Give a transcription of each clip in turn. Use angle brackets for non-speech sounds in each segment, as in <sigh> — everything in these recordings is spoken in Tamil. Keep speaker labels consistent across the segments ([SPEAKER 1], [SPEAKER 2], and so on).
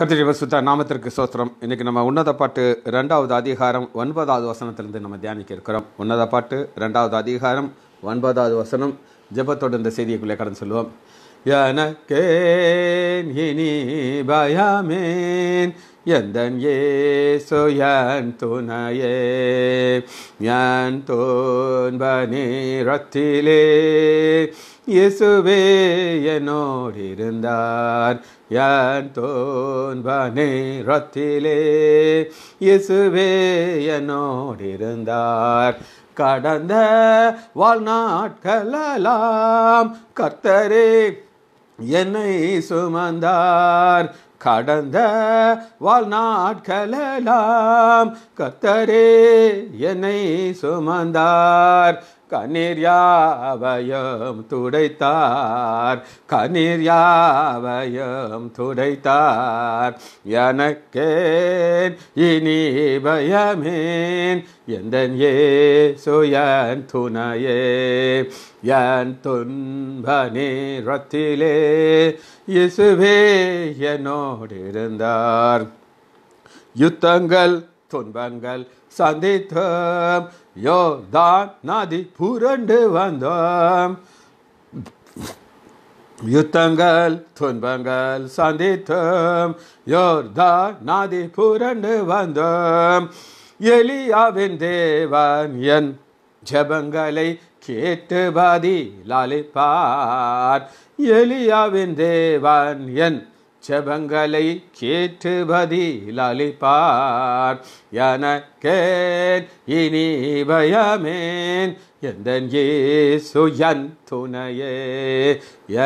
[SPEAKER 1] கத்திரிவ சுத்த நாமத்திற்கு சோத்திரம் இன்றைக்கி நம்ம உன்னத பாட்டு ரெண்டாவது அதிகாரம் ஒன்பதாவது வசனத்திலிருந்து நம்ம தியானிக்க இருக்கிறோம் உன்னத பாட்டு ரெண்டாவது அதிகாரம் ஒன்பதாவது வசனம் ஜெபத்தோடு இந்த செய்திக்குள்ளே கடன் சொல்லுவோம் எனக்கே இனி பயமேன் எந்தன் ஏசு துணையே என் தோன்பனிரத்திலே இயேசுவே என்னோடிருந்தார் என் தோன்பனிரத்திலே இயேசுவே என்னோடிருந்தார் கடந்த வாழ்நாட்களாம் கர்த்தரே என்னை சுமந்தார் கடந்த வாழ்நாட்களெல்லாம் கத்தரே என்னை சுமந்தார் கண்ணீர் யாவையும் துடைத்தார் கண்ணீர் யாவையும் துடைத்தார் எனக்கேன் இனி பயமேன் எந்த ஏ சுயன் துணையே என் துன்ப நீரத்திலே இசுவே என்னோடிருந்தார் யுத்தங்கள் துன்பங்கள் சந்தித்தோம் யோ தான் நாதி புரண்டு வந்தோம் யுத்தங்கள் துன்பங்கள் சந்தித்தோம் யோர் தான் நாதி புரண்டு வந்தோம் எலியாவின் தேவன் என் ஜபங்களை கேட்டு பாதி லாலிப்பார் எலியாவின் தேவன் என் செபங்களை கேட்டுபதிலளிப்பார் எனக்கேன் இனி பயமேன் எந்தன் ஏசு என் துணையே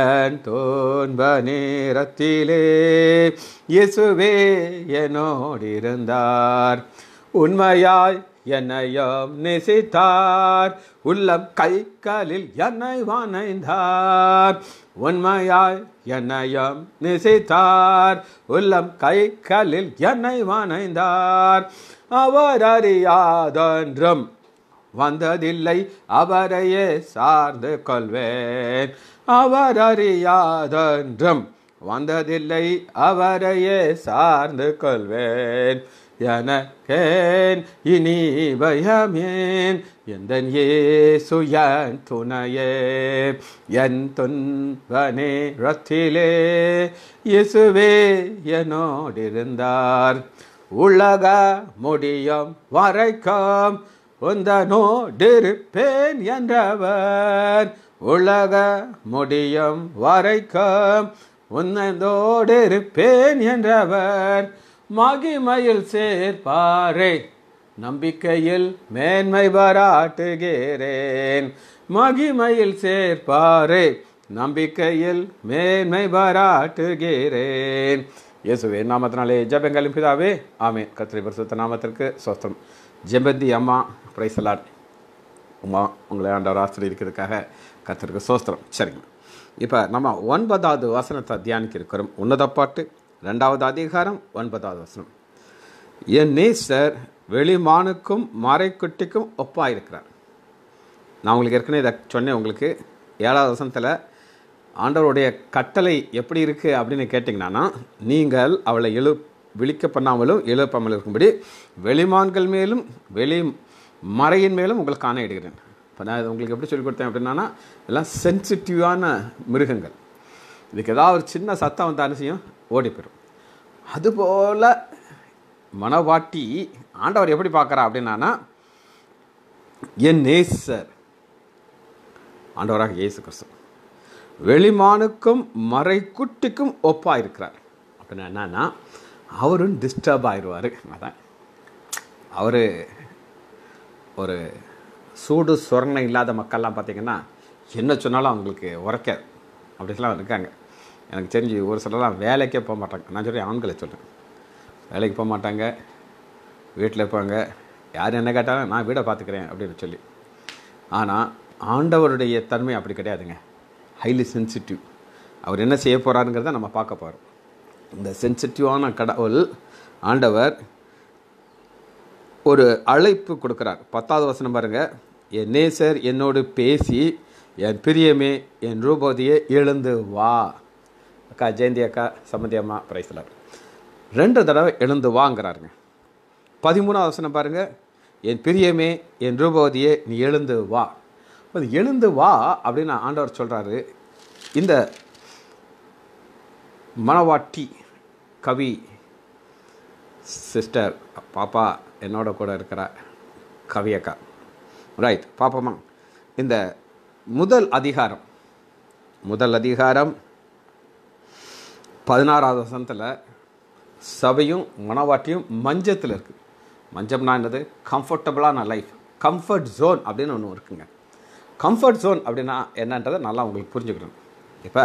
[SPEAKER 1] என் தோன்ப நேரத்திலே இயேசுவே என்னோடிருந்தார் உண்மையாய் எனையோம் நிசித்தார் உள்ளம் கலில் என்னை வணைந்தார் உண்மையாய் என்னையும் நிசித்தார் உள்ளம் கலில் என்னை வணைந்தார் அவர் அறியாதொன்றும் வந்ததில்லை அவரையே சார்ந்து கொள்வேன் அவர் அறியாதொன்றும் வந்ததில்லை அவரையே சார்ந்து கொள்வேன் எனக்கேன் இனி பயமேன் எந்தன் ஏ சுயன் துணையே என் துன்பனே ரத்திலே இசுவே என்னோடிருந்தார் உலக முடியும் வரைக்கும் உந்தனோடிருப்பேன் என்றவர் உலக முடியும் வரைக்கும் உன்னதோடு இருப்பேன் என்றவர் மகிமையில் சேர்ப்பாரே நம்பிக்கையில் மேன்மை பாராட்டுகிறேன் மகிமையில் சேர்ப்பாரே நம்பிக்கையில் மேன்மை பாராட்டுகிறேன் இயேசுவே நாமத்தினாலே ஜபங்களின் பிதாவே ஆமே கத்திரி பரிசுத்த நாமத்திற்கு சோஸ்தம் ஜெபந்தி அம்மா பிரைசலாட் உமா உங்களை ஆண்டவர் இருக்கிறதுக்காக கத்திரிக்கு சோஸ்திரம் சரிங்க இப்போ நம்ம ஒன்பதாவது வசனத்தை தியானிக்க உன்னதப்பாட்டு உன்னத பாட்டு ரெண்டாவது அதிகாரம் ஒன்பதாவது வசனம் என் நேசர் வெளிமானுக்கும் மறைக்குட்டிக்கும் ஒப்பாக இருக்கிறார் நான் உங்களுக்கு ஏற்கனவே இதை சொன்னேன் உங்களுக்கு ஏழாவது வசனத்தில் ஆண்டவருடைய கட்டளை எப்படி இருக்குது அப்படின்னு கேட்டிங்கன்னா நீங்கள் அவளை எழு விழிக்க பண்ணாமலும் எழுப்பாமல் இருக்கும்படி வெளிமான்கள் மேலும் வெளி மறையின் மேலும் உங்களுக்கு காண இடுகிறேன் இப்போ நான் உங்களுக்கு எப்படி சொல்லிக் கொடுத்தேன் அப்படின்னா எல்லாம் சென்சிட்டிவான மிருகங்கள் இதுக்கு ஏதாவது ஒரு சின்ன சத்தம் வந்தாலும் செய்யும் ஓடி போயிடும் அதுபோல் மனவாட்டி ஆண்டவர் எப்படி பார்க்குறா அப்படின்னா என் நேசர் ஆண்டவராக இயேசு கிறிஸ்து வெளிமானுக்கும் மறைக்குட்டிக்கும் ஒப்பாக இருக்கிறார் அப்படின்னா என்னன்னா அவரும் டிஸ்டர்ப் ஆயிடுவார் அதான் அவர் ஒரு சூடு சொரணை இல்லாத மக்கள்லாம் பார்த்திங்கன்னா என்ன சொன்னாலும் அவங்களுக்கு உரைக்காது அப்படிலாம் இருக்காங்க எனக்கு தெரிஞ்சு ஒரு சிலர்லாம் வேலைக்கே போக மாட்டாங்க நான் சொல்லி ஆண்களை சொல்கிறேன் வேலைக்கு போக மாட்டாங்க வீட்டில் இருப்பாங்க யார் என்ன கேட்டாலும் நான் வீடை பார்த்துக்கிறேன் அப்படின்னு சொல்லி ஆனால் ஆண்டவருடைய தன்மை அப்படி கிடையாதுங்க ஹைலி சென்சிட்டிவ் அவர் என்ன செய்ய போகிறாருங்கிறத நம்ம பார்க்க போகிறோம் இந்த சென்சிட்டிவான கடவுள் ஆண்டவர் ஒரு அழைப்பு கொடுக்குறார் பத்தாவது வசனம் பாருங்கள் என் நேசர் என்னோடு பேசி என் பிரியமே என் ரூபவதியே எழுந்து வா அக்கா ஜெயந்தி அக்கா சம்மந்தி அம்மா பிரைஸ்லர் ரெண்டு தடவை எழுந்து வாங்குறாருங்க பதிமூணாவது வசனம் பாருங்கள் என் பிரியமே என் ரூபவதியே நீ எழுந்து வா அது எழுந்து வா அப்படின்னு ஆண்டவர் சொல்கிறாரு இந்த மனவாட்டி கவி சிஸ்டர் பாப்பா என்னோட கூட இருக்கிற கவியக்கா ரைட் பாப்பம்மா இந்த முதல் அதிகாரம் முதல் அதிகாரம் பதினாறாவது வசனத்தில் சபையும் மனவாட்டியும் மஞ்சத்தில் இருக்குது மஞ்சம்னா என்னது கம்ஃபர்டபுளான லைஃப் கம்ஃபர்ட் ஜோன் அப்படின்னு ஒன்று இருக்குங்க கம்ஃபர்ட் ஜோன் அப்படின்னா என்னன்றதை நல்லா உங்களுக்கு புரிஞ்சுக்கணும் இப்போ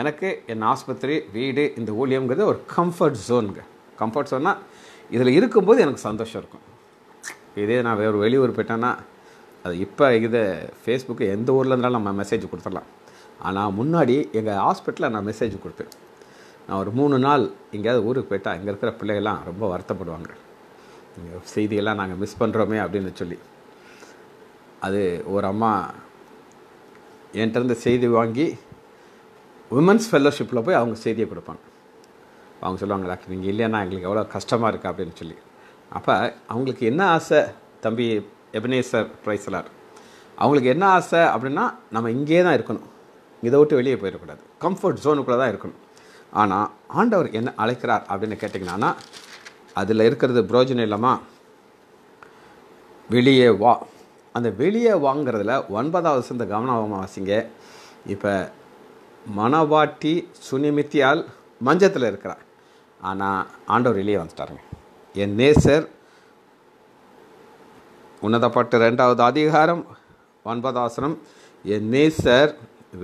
[SPEAKER 1] எனக்கு என் ஆஸ்பத்திரி வீடு இந்த ஊழியங்கிறது ஒரு கம்ஃபர்ட் ஜோனுங்க கம்ஃபர்ட் ஜோன்னால் இதில் இருக்கும்போது எனக்கு சந்தோஷம் இருக்கும் இதே நான் வேறு வெளியூர் போயிட்டேன்னா அது இப்போ இது ஃபேஸ்புக்கு எந்த ஊரில் இருந்தாலும் நம்ம மெசேஜ் கொடுத்துடலாம் ஆனால் முன்னாடி எங்கள் ஹாஸ்பிட்டலில் நான் மெசேஜ் கொடுப்பேன் நான் ஒரு மூணு நாள் எங்கேயாவது ஊருக்கு போயிட்டால் இங்கே இருக்கிற பிள்ளைகள்லாம் ரொம்ப வருத்தப்படுவாங்க இங்கே செய்தியெல்லாம் நாங்கள் மிஸ் பண்ணுறோமே அப்படின்னு சொல்லி அது ஒரு அம்மா என்கிட்டருந்து செய்தி வாங்கி உமன்ஸ் ஃபெல்லோஷிப்பில் போய் அவங்க செய்தியை கொடுப்பாங்க அவங்க சொல்லுவாங்க டாக்டர் நீங்கள் இல்லைன்னா எங்களுக்கு எவ்வளோ கஷ்டமாக இருக்குது அப்படின்னு சொல்லி அப்போ அவங்களுக்கு என்ன ஆசை தம்பி எபினேசர் ப்ரைஸ்லார் அவங்களுக்கு என்ன ஆசை அப்படின்னா நம்ம இங்கே தான் இருக்கணும் இதை விட்டு வெளியே போயிடக்கூடாது கம்ஃபர்ட் ஜோனுக்குள்ளே தான் இருக்கணும் ஆனால் ஆண்டவர் என்ன அழைக்கிறார் அப்படின்னு கேட்டிங்கன்னா அதில் இருக்கிறது புரோஜனம் இல்லாமா வெளியே வா அந்த வெளியே வாங்கிறதுல ஒன்பதாவது சேர்ந்த கவனமாக வாசிங்க இப்போ மனவாட்டி சுனிமித்தியால் மஞ்சத்தில் இருக்கிறார் ஆனால் ஆண்டவர் வெளியே வந்துட்டாருங்க என் நேசர் உன்னதப்பட்டு ரெண்டாவது அதிகாரம் ஒன்பதாசனம் என் நேசர்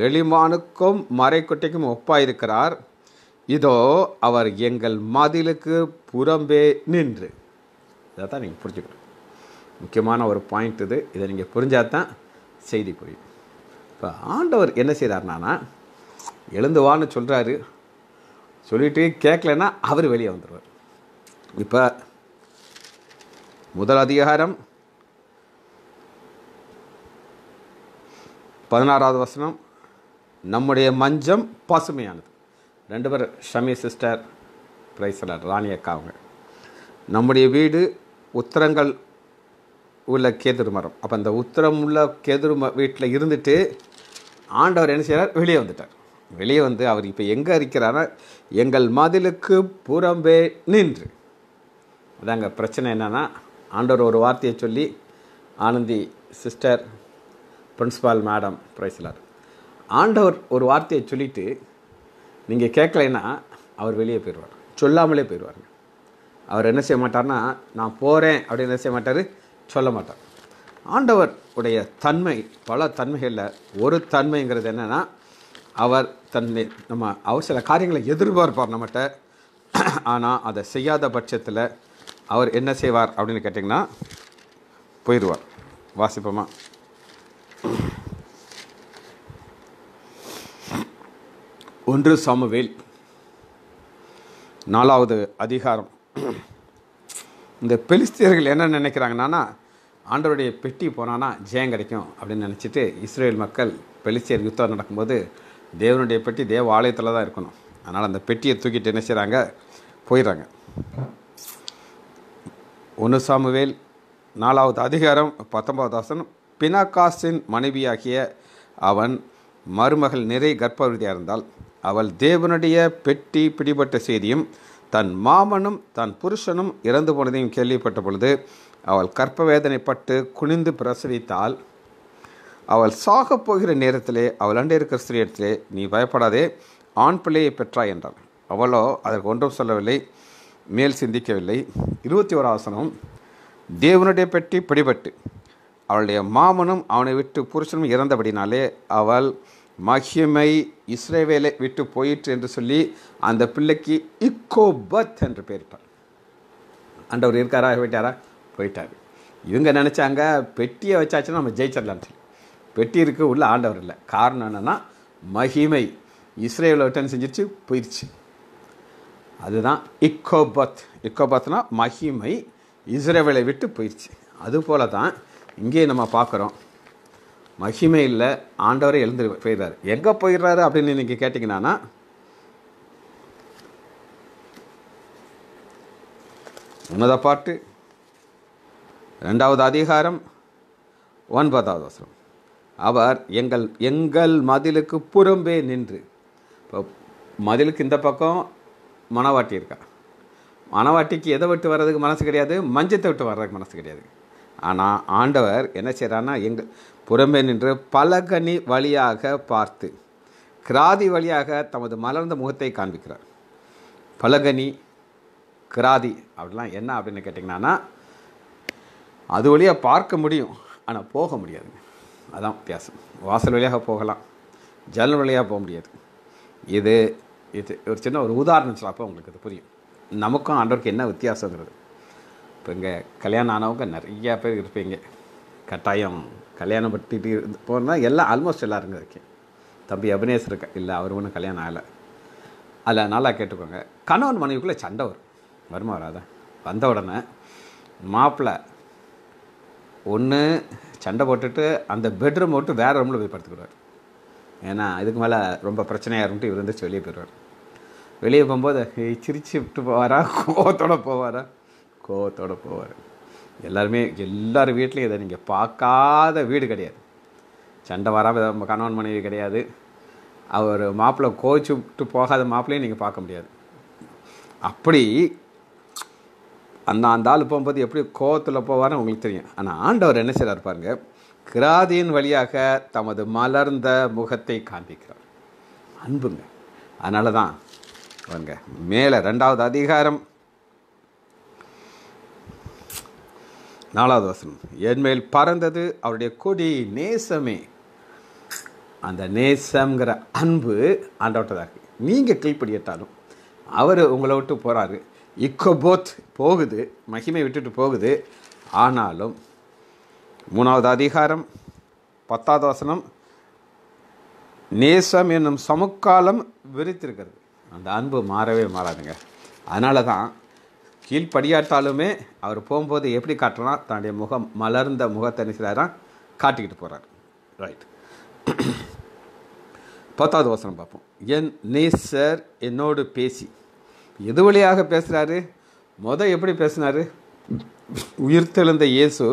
[SPEAKER 1] வெளிமானுக்கும் மறைக்குட்டைக்கும் ஒப்பாயிருக்கிறார் இதோ அவர் எங்கள் மதிலுக்கு புறம்பே நின்று இதை தான் நீங்கள் புரிஞ்சுக்கணும் முக்கியமான ஒரு பாயிண்ட் இது இதை நீங்கள் புரிஞ்சால் தான் செய்தி புரியும் இப்போ ஆண்டவர் என்ன செய்கிறார்னா வான்னு சொல்கிறாரு சொல்லிட்டு கேட்கலன்னா அவர் வெளியே வந்துடுவார் இப்போ முதல் அதிகாரம் பதினாறாவது வசனம் நம்முடைய மஞ்சம் பசுமையானது ரெண்டு பேர் ஷமி சிஸ்டர் பிரைசலர் ராணி அக்கா அவங்க நம்முடைய வீடு உத்தரங்கள் உள்ள கேதுரு மரம் அப்போ அந்த உத்தரம் உள்ள கேதுரு ம வீட்டில் இருந்துட்டு ஆண்டவர் என்ன செய்கிறார் வெளியே வந்துட்டார் வெளியே வந்து அவர் இப்போ எங்கே இருக்கிறாரா எங்கள் மதிலுக்கு புறம்பே நின்று அதாங்க பிரச்சனை என்னென்னா ஆண்டவர் ஒரு வார்த்தையை சொல்லி Ananthi sister principal madam praise lord ஆண்டவர் ஒரு வார்த்தையை சொல்லிவிட்டு நீங்கள் கேட்கலைன்னா அவர் வெளியே போயிடுவார் சொல்லாமலே போயிடுவாருங்க அவர் என்ன செய்ய மாட்டார்னா நான் போகிறேன் அப்படின்னு என்ன செய்ய மாட்டார் சொல்ல மாட்டார் ஆண்டவர் உடைய தன்மை பல தன்மைகளில் ஒரு தன்மைங்கிறது என்னென்னா அவர் தன்மை நம்ம அவர் சில காரியங்களை எதிர்பார்ப்பார் நம்மகிட்ட ஆனால் அதை செய்யாத பட்சத்தில் அவர் என்ன செய்வார் அப்படின்னு கேட்டிங்கன்னா போயிடுவார் வாசிப்போமா ஒன்று சாமுவேல் நாலாவது அதிகாரம் இந்த பெலிஸ்தியர்கள் என்ன நினைக்கிறாங்கன்னா ஆண்டவருடைய பெட்டி போனான்னா ஜெயம் கிடைக்கும் அப்படின்னு நினச்சிட்டு இஸ்ரேல் மக்கள் பெலிஸ்தியர் யுத்தம் நடக்கும்போது தேவனுடைய பெட்டி தேவ ஆலயத்தில் தான் இருக்கணும் அதனால் அந்த பெட்டியை தூக்கிட்டு என்ன செய்கிறாங்க போயிடுறாங்க ஒன்று சாமுவேல் நாலாவது அதிகாரம் பத்தொன்பது வசனம் பினாகாஸின் மனைவியாகிய அவன் மருமகள் நிறை கர்ப்பவதியாக இருந்தால் அவள் தேவனுடைய பெட்டி பிடிபட்ட செய்தியும் தன் மாமனும் தன் புருஷனும் இறந்து போனதையும் கேள்விப்பட்ட பொழுது அவள் கற்ப வேதனைப்பட்டு குனிந்து பிரசவித்தால் அவள் சாகப் போகிற நேரத்திலே அவள் அண்டே இருக்கிற ஸ்திரீயத்திலே நீ பயப்படாதே ஆண் பிள்ளையை பெற்றாய் என்றாள் அவளோ அதற்கு ஒன்றும் சொல்லவில்லை மேல் சிந்திக்கவில்லை இருபத்தி ஆசனம் தேவனுடைய பெட்டி பிடிபட்டு அவளுடைய மாமனும் அவனை விட்டு புருஷனும் இறந்தபடினாலே அவள் மகிமை இஸ்ரேவேலை விட்டு போயிற்று என்று சொல்லி அந்த பிள்ளைக்கு இக்கோபத் என்று பேர் ஆண்டவர் இருக்காரா போயிட்டாரா போயிட்டார் இவங்க நினச்சாங்க பெட்டியை வச்சாச்சுன்னா நம்ம ஜெயிச்சிடலாம்னு சொல்லி பெட்டி இருக்கு உள்ள ஆண்டவர் இல்லை காரணம் என்னென்னா மகிமை இஸ்ரேவில் விட்டு செஞ்சிருச்சு போயிடுச்சு அதுதான் இக்கோபத் இக்கோபத்னா மகிமை இஸ்ரேவேலை விட்டு போயிடுச்சு அதுபோல தான் இங்கே நம்ம பார்க்குறோம் மகிமை இல்லை ஆண்டவரை எழுந்து போயிடுறார் எங்கே போயிடுறாரு அப்படின்னு நீங்கள் கேட்டிங்கன்னா உன்னத பாட்டு ரெண்டாவது அதிகாரம் ஒன்பதாவது வசனம் அவர் எங்கள் எங்கள் மதிலுக்கு புறம்பே நின்று இப்போ மதிலுக்கு இந்த பக்கம் மணவாட்டி இருக்கா மணவாட்டிக்கு எதை விட்டு வர்றதுக்கு மனசு கிடையாது மஞ்சத்தை விட்டு வர்றதுக்கு மனசு கிடையாது ஆனால் ஆண்டவர் என்ன செய்கிறான்னா எங்கள் புறம்பே நின்று பலகனி வழியாக பார்த்து கிராதி வழியாக தமது மலர்ந்த முகத்தை காண்பிக்கிறார் பலகனி கிராதி அப்படிலாம் என்ன அப்படின்னு கேட்டிங்கன்னா அது வழியாக பார்க்க முடியும் ஆனால் போக முடியாதுங்க அதான் வித்தியாசம் வாசல் வழியாக போகலாம் ஜன்னல் வழியாக போக முடியாது இது இது ஒரு சின்ன ஒரு உதாரணம் சொல்லப்போ உங்களுக்கு இது புரியும் நமக்கும் ஆண்டவருக்கு என்ன வித்தியாசங்கிறது இப்போ இங்கே கல்யாணம் ஆனவங்க நிறையா பேர் இருப்பீங்க கட்டாயம் கல்யாணம் பட்டிட்டு போனால் எல்லாம் ஆல்மோஸ்ட் எல்லாருங்க இருக்கேன் தம்பி அபினேஷ் இருக்க இல்லை அவர் ஒன்றும் கல்யாணம் ஆகலை அதில் நல்லா கேட்டுக்கோங்க கணவன் மனைவிக்குள்ளே சண்டை வரும் வருமா வராத வந்த உடனே மாப்பிள்ளை ஒன்று சண்டை போட்டுட்டு அந்த பெட்ரூம் மட்டும் வேறு ரூமில் போய் படுத்துக்கிடுவார் ஏன்னா இதுக்கு மேலே ரொம்ப பிரச்சனையாக இருந்துட்டு இவர் இருந்துச்சு வெளியே போயிடுவார் வெளியே போகும்போது சிரிச்சு விட்டு போவாரா கோவத்தோடு போவாரா கோவத்தோடு போவார் எல்லாருமே எல்லார் வீட்லேயும் இதை நீங்கள் பார்க்காத வீடு கிடையாது சண்டை வராமல் கணவன் மனைவி கிடையாது அவர் மாப்பிள்ளை கோவிச்சு விட்டு போகாத மாப்பிள்ளையும் நீங்கள் பார்க்க முடியாது அப்படி அந்த அந்த ஆள் போகும்போது எப்படி கோவத்தில் போவார்னு உங்களுக்கு தெரியும் ஆனால் ஆண்டவர் என்ன செய்கிறார் பாருங்க கிராதியின் வழியாக தமது மலர்ந்த முகத்தை காண்பிக்கிறார் அன்புங்க அதனால தான் பாருங்க மேலே ரெண்டாவது அதிகாரம் நாலாவது வசனம் என்மேல் பறந்தது அவருடைய கொடி நேசமே அந்த நேசங்கிற அன்பு ஆண்டவட்டதாக இருக்குது நீங்கள் கீழ்ப்படியட்டாலும் அவர் உங்களை விட்டு போகிறாரு இக்கோபோத் போகுது மகிமை விட்டுட்டு போகுது ஆனாலும் மூணாவது அதிகாரம் பத்தாவது வசனம் நேசம் என்னும் சமுக்காலம் விரித்திருக்கிறது அந்த அன்பு மாறவே மாறாதுங்க அதனால தான் கீழ்படியாட்டாலுமே அவர் போகும்போது எப்படி காட்டுறனா தன்னுடைய முகம் மலர்ந்த முகத்தை நினைச்சாராம் காட்டிக்கிட்டு போகிறார் ரைட் பத்தாவது வசனம் பார்ப்போம் என் நேசர் என்னோடு பேசி எது வழியாக பேசுகிறாரு மொதல் எப்படி பேசினார் உயிர்த்தெழுந்த இயேசு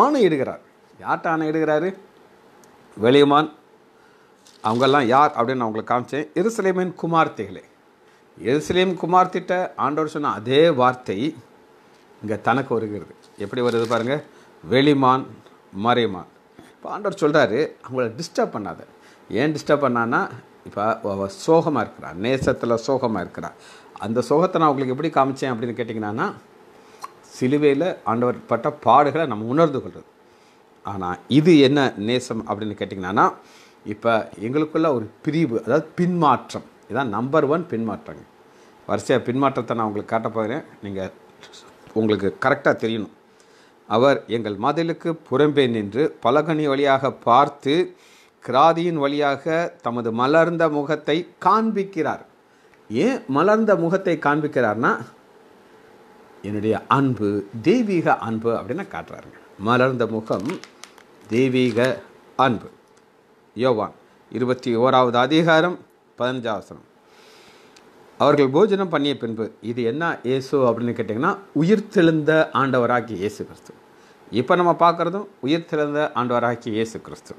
[SPEAKER 1] ஆணை இடுகிறார் யார்கிட்ட இடுகிறாரு வெளியுமான் அவங்கெல்லாம் யார் அப்படின்னு நான் உங்களுக்கு காமிச்சேன் இருசலேமின் குமார்த்தைகளே எருசலேம் குமார்த்திட்ட ஆண்டவர் சொன்ன அதே வார்த்தை இங்கே தனக்கு வருகிறது எப்படி வருது பாருங்கள் வெளிமான் மறைமான் இப்போ ஆண்டவர் சொல்கிறாரு அவங்கள டிஸ்டர்ப் பண்ணாத ஏன் டிஸ்டர்ப் பண்ணான்னா இப்போ அவள் சோகமாக இருக்கிறான் நேசத்தில் சோகமாக இருக்கிறான் அந்த சோகத்தை நான் உங்களுக்கு எப்படி காமிச்சேன் அப்படின்னு கேட்டிங்கன்னா சிலுவையில் ஆண்டவர் பட்ட பாடுகளை நம்ம உணர்ந்து கொள்வது ஆனால் இது என்ன நேசம் அப்படின்னு கேட்டிங்கன்னா இப்போ எங்களுக்குள்ள ஒரு பிரிவு அதாவது பின்மாற்றம் இதான் நம்பர் ஒன் பின்மாற்றங்க வரிசையாக பின்மாற்றத்தை நான் உங்களுக்கு காட்டப்போகிறேன் நீங்கள் உங்களுக்கு கரெக்டாக தெரியணும் அவர் எங்கள் மதிலுக்கு புறம்பே நின்று பலகனி வழியாக பார்த்து கிராதியின் வழியாக தமது மலர்ந்த முகத்தை காண்பிக்கிறார் ஏன் மலர்ந்த முகத்தை காண்பிக்கிறார்னா என்னுடைய அன்பு தெய்வீக அன்பு அப்படின்னு காட்டுறாருங்க மலர்ந்த முகம் தெய்வீக அன்பு யோவான் இருபத்தி ஓராவது அதிகாரம் பதினஞ்சாவசனம் அவர்கள் போஜனம் பண்ணிய பின்பு இது என்ன இயேசு அப்படின்னு கேட்டிங்கன்னா உயிர்த்தெழுந்த ஆண்டவராகி இயேசு கிறிஸ்து இப்போ நம்ம பார்க்குறதும் உயிர்த்தெழுந்த ஆண்டவராகி இயேசு கிறிஸ்து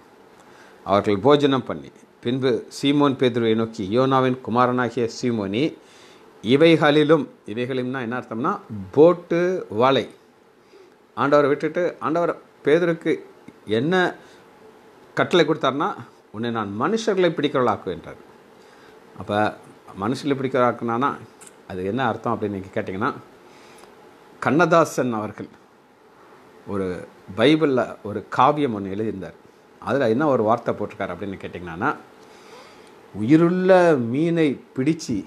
[SPEAKER 1] அவர்கள் போஜனம் பண்ணி பின்பு சீமோன் பேதுருவை நோக்கி யோனாவின் குமாரனாகிய சீமோனி இவைகளிலும் இவைகளிலும்னா என்ன அர்த்தம்னா போட்டு வலை ஆண்டவரை விட்டுட்டு ஆண்டவர் பேதருக்கு என்ன கட்டளை கொடுத்தாருன்னா உன்னை நான் மனுஷர்களை பிடிக்கிறவளாக்குவேன்றார் அப்போ மனுஷில் எப்படி அது என்ன அர்த்தம் அப்படின்னு நீங்கள் கேட்டிங்கன்னா கண்ணதாசன் அவர்கள் ஒரு பைபிளில் ஒரு காவியம் ஒன்று எழுதியிருந்தார் அதில் என்ன ஒரு வார்த்தை போட்டிருக்கார் அப்படின்னு கேட்டிங்கன்னா உயிருள்ள மீனை பிடித்து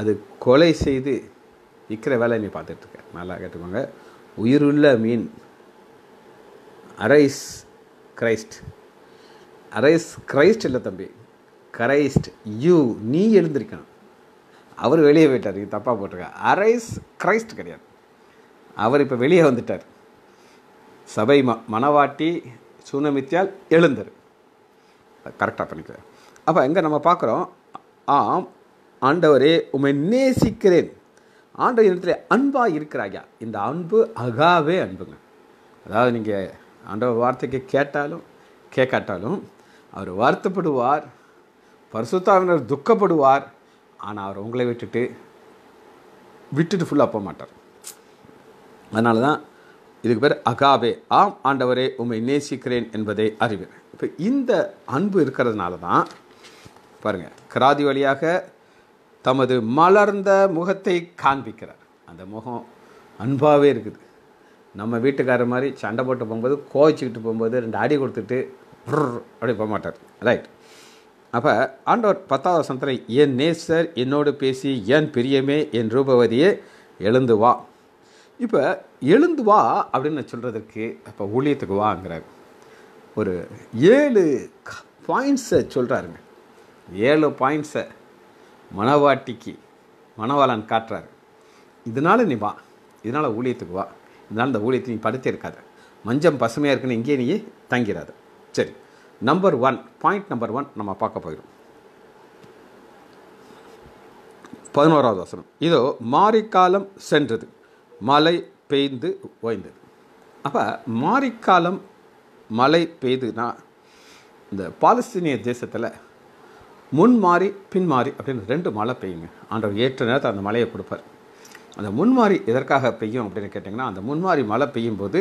[SPEAKER 1] அது கொலை செய்து விற்கிற வேலை நீ பார்த்துட்ருக்க நல்லா கேட்டுக்கோங்க உயிருள்ள மீன் அரைஸ் கிரைஸ்ட் அரைஸ் கிரைஸ்ட் இல்லை தம்பி கிரைஸ்ட் யூ நீ எழுந்திருக்கணும் அவர் வெளியே போயிட்டார் இது தப்பாக போட்டிருக்கா அரைஸ் கிரைஸ்ட் கிடையாது அவர் இப்போ வெளியே வந்துட்டார் சபை ம மனவாட்டி சுனமித்தியால் எழுந்தர் கரெக்டாக பண்ணிக்கிறார் அப்போ எங்கே நம்ம பார்க்குறோம் ஆம் ஆண்டவரே உமை நேசிக்கிறேன் ஆண்டவர் இடத்துல அன்பாக இருக்கிறாயா இந்த அன்பு அகாவே அன்புங்க அதாவது நீங்கள் ஆண்டவர் வார்த்தைக்கு கேட்டாலும் கேட்காட்டாலும் அவர் வருத்தப்படுவார் பரிசுத்தாவினர் துக்கப்படுவார் ஆனால் அவர் உங்களை விட்டுட்டு விட்டுட்டு ஃபுல்லாக போக மாட்டார் அதனால தான் இதுக்கு பேர் அகாபே ஆம் ஆண்டவரே உண்மை நேசிக்கிறேன் என்பதை அறிவேன் இப்போ இந்த அன்பு இருக்கிறதுனால தான் பாருங்கள் கிராதி வழியாக தமது மலர்ந்த முகத்தை காண்பிக்கிறார் அந்த முகம் அன்பாகவே இருக்குது நம்ம வீட்டுக்காரர் மாதிரி சண்டை போட்டு போகும்போது கோவிச்சுக்கிட்டு போகும்போது ரெண்டு அடி கொடுத்துட்டு அப்படி போக மாட்டார் ரைட் அப்போ ஆண்டவர் பத்தாவது வசனத்தில் என் நேசர் என்னோடு பேசி என் பிரியமே என் ரூபவதியே எழுந்து வா இப்போ எழுந்து வா அப்படின்னு சொல்கிறதுக்கு அப்போ ஊழியத்துக்கு வாங்கிறாரு ஒரு ஏழு பாயிண்ட்ஸை சொல்கிறாருங்க ஏழு பாயிண்ட்ஸை மணவாட்டிக்கு மனவாளன் காட்டுறாரு இதனால் நீ வா இதனால் ஊழியத்துக்கு வா இதனால் இந்த ஊழியத்தை நீ படுத்தே இருக்காது மஞ்சம் பசுமையாக இருக்குன்னு இங்கேயே நீ தங்கிறாது சரி number one point number one நம்ம பார்க்க போயிடும் பதினோராவது வசனம் இதோ மாரிக்காலம் சென்றது மழை பெய்ந்து ஓய்ந்தது அப்போ மாரிக்காலம் மழை பெய்துனா இந்த பாலஸ்தீனிய தேசத்தில் முன் பின் பின்மாறி அப்படின்னு ரெண்டு மழை பெய்யுங்க ஆண்டவர் ஏற்ற நேரத்தை அந்த மழையை கொடுப்பார் அந்த முன்மாறி எதற்காக பெய்யும் அப்படின்னு கேட்டிங்கன்னா அந்த மாறி மழை பெய்யும்போது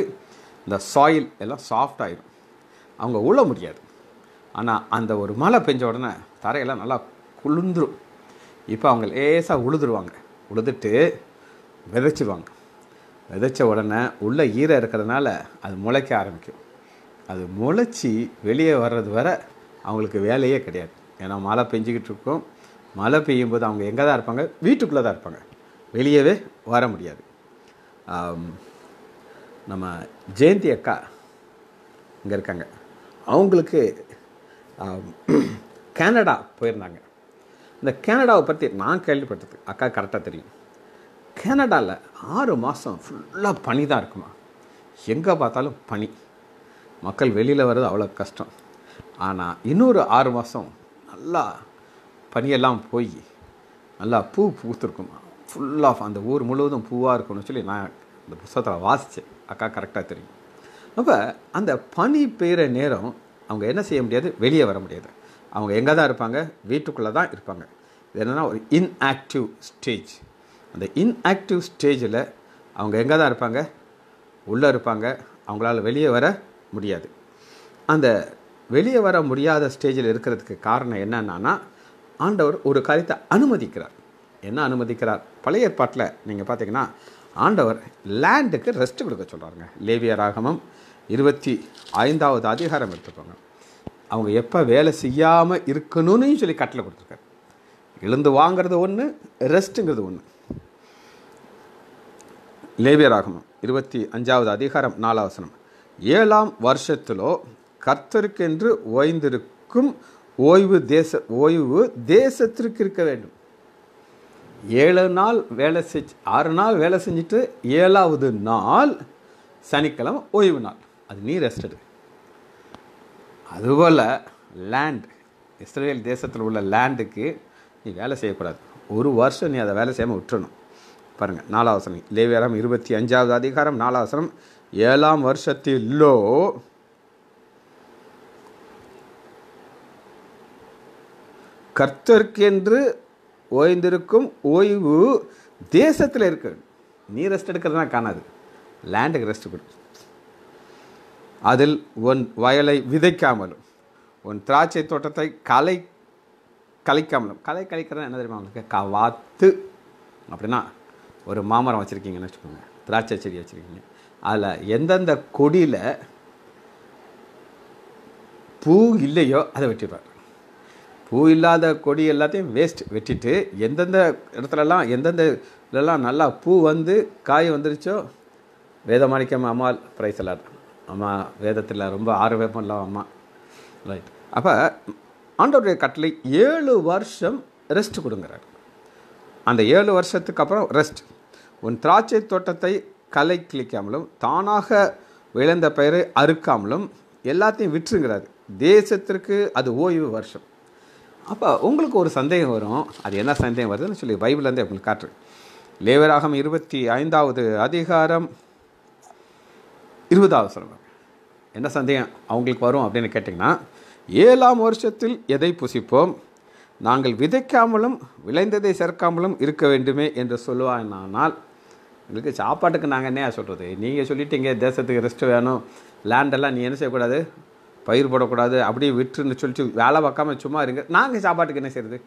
[SPEAKER 1] இந்த சாயில் எல்லாம் சாஃப்ட் ஆயிடும் அவங்க உள்ள முடியாது ஆனால் அந்த ஒரு மழை பெஞ்ச உடனே தரையெல்லாம் நல்லா குளிர்ந்துடும் இப்போ அவங்க லேசாக உழுதுருவாங்க உழுதுட்டு விதைச்சிடுவாங்க விதைச்ச உடனே உள்ளே ஈரம் இருக்கிறதுனால அது முளைக்க ஆரம்பிக்கும் அது முளைச்சி வெளியே வர்றது வர அவங்களுக்கு வேலையே கிடையாது ஏன்னா மழை பெஞ்சிக்கிட்டு இருக்கும் மழை பெய்யும் போது அவங்க எங்கே தான் இருப்பாங்க வீட்டுக்குள்ளே தான் இருப்பாங்க வெளியவே வர முடியாது நம்ம ஜெயந்தி அக்கா இங்கே இருக்காங்க அவங்களுக்கு கனடா போயிருந்தாங்க இந்த கேனடாவை பற்றி நான் கேள்விப்பட்டது அக்கா கரெக்டாக தெரியும் கேனடாவில் ஆறு மாதம் ஃபுல்லாக பனி தான் இருக்குமா எங்கே பார்த்தாலும் பனி மக்கள் வெளியில் வர்றது அவ்வளோ கஷ்டம் ஆனால் இன்னொரு ஆறு மாதம் நல்லா பனியெல்லாம் போய் நல்லா பூ பூத்துருக்குமா ஃபுல்லாக அந்த ஊர் முழுவதும் பூவாக இருக்கும்னு சொல்லி நான் இந்த புஸ்தகத்தில் வாசித்தேன் அக்கா கரெக்டாக தெரியும் அப்போ அந்த பனி பெய்கிற நேரம் அவங்க என்ன செய்ய முடியாது வெளியே வர முடியாது அவங்க எங்கே தான் இருப்பாங்க வீட்டுக்குள்ளே தான் இருப்பாங்க இது என்னென்னா ஒரு இன்ஆக்டிவ் ஸ்டேஜ் அந்த இன்ஆக்டிவ் ஸ்டேஜில் அவங்க எங்கே தான் இருப்பாங்க உள்ளே இருப்பாங்க அவங்களால வெளியே வர முடியாது அந்த வெளியே வர முடியாத ஸ்டேஜில் இருக்கிறதுக்கு காரணம் என்னென்னா ஆண்டவர் ஒரு காரியத்தை அனுமதிக்கிறார் என்ன அனுமதிக்கிறார் பழைய ஏற்பாட்டில் நீங்கள் பார்த்தீங்கன்னா ஆண்டவர் லேண்டுக்கு ரெஸ்ட் கொடுக்க சொல்கிறாருங்க ஆகமும் இருபத்தி ஐந்தாவது அதிகாரம் எடுத்துக்கோங்க அவங்க எப்போ வேலை செய்யாமல் இருக்கணும்னு சொல்லி கட்டில் கொடுத்துருக்காரு எழுந்து வாங்கிறது ஒன்று ரெஸ்ட்டுங்கிறது ஒன்று ஆகணும் இருபத்தி அஞ்சாவது அதிகாரம் நாலாவசனம் ஏழாம் வருஷத்திலோ கர்த்தருக்கென்று ஓய்ந்திருக்கும் ஓய்வு தேச ஓய்வு தேசத்திற்கு இருக்க வேண்டும் ஏழு நாள் வேலை செஞ்சு ஆறு நாள் வேலை செஞ்சுட்டு ஏழாவது நாள் சனிக்கிழமை ஓய்வு நாள் அது நீர் எஸ்டர் அதுபோல் லேண்ட் இஸ்ரேல் தேசத்தில் உள்ள லேண்டுக்கு நீ வேலை செய்யக்கூடாது ஒரு வருஷம் நீ அதை வேலை செய்யாமல் விட்டுறணும் பாருங்கள் நாலாவசனம் லேவியாரம் இருபத்தி அஞ்சாவது அதிகாரம் நாலாவசனம் ஏழாம் வருஷத்திலோ கர்த்தர்க்கென்று ஓய்ந்திருக்கும் ஓய்வு தேசத்தில் இருக்கு நீ ரெஸ்ட் எடுக்கிறதுனா காணாது லேண்டுக்கு ரெஸ்ட் கொடு அதில் உன் வயலை விதைக்காமலும் உன் திராட்சை தோட்டத்தை கலை கலைக்காமலும் கலை கலைக்கிறது என்ன தெரியுமா உங்களுக்கு கவாத்து அப்படின்னா ஒரு மாமரம் வச்சுருக்கீங்கன்னு வச்சுக்கோங்க திராட்சை செடி வச்சுருக்கீங்க அதில் எந்தெந்த கொடியில் பூ இல்லையோ அதை வெட்டிடுவார் பூ இல்லாத கொடி எல்லாத்தையும் வேஸ்ட் வெட்டிட்டு எந்தெந்த இடத்துலலாம் எந்தெந்த இதெல்லாம் நல்லா பூ வந்து காய் வந்துருச்சோ வேதமாணிக்கம் அம்மாள் பிரைஸ் எல்லாம் அம்மா வேதத்தில் ரொம்ப ஆர்வம் இல்லாம அம்மா ரைட் அப்போ ஆண்டவருடைய கட்டளை ஏழு வருஷம் ரெஸ்ட் கொடுங்கிறார் அந்த ஏழு வருஷத்துக்கு அப்புறம் ரெஸ்ட் உன் திராட்சை தோட்டத்தை கலை கிழிக்காமலும் தானாக விளைந்த பயிரை அறுக்காமலும் எல்லாத்தையும் விற்றுங்கிறாரு தேசத்திற்கு அது ஓய்வு வருஷம் அப்போ உங்களுக்கு ஒரு சந்தேகம் வரும் அது என்ன சந்தேகம் வருதுன்னு சொல்லி பைபிள்லேருந்து உங்களுக்கு காட்டுறேன் லேவராகம் இருபத்தி ஐந்தாவது அதிகாரம் இருபதாவது சிரமம் என்ன சந்தேகம் அவங்களுக்கு வரும் அப்படின்னு கேட்டிங்கன்னா ஏழாம் வருஷத்தில் எதை புசிப்போம் நாங்கள் விதைக்காமலும் விளைந்ததை சேர்க்காமலும் இருக்க வேண்டுமே என்று சொல்லுவாங்கனால் எங்களுக்கு சாப்பாட்டுக்கு நாங்கள் என்ன சொல்கிறது நீங்கள் சொல்லிட்டீங்க தேசத்துக்கு ரெஸ்ட் வேணும் லேண்டெல்லாம் நீ என்ன செய்யக்கூடாது பயிர் போடக்கூடாது அப்படியே விட்டுருன்னு சொல்லிட்டு வேலை பார்க்காம சும்மா இருங்க நாங்கள் சாப்பாட்டுக்கு என்ன செய்யறது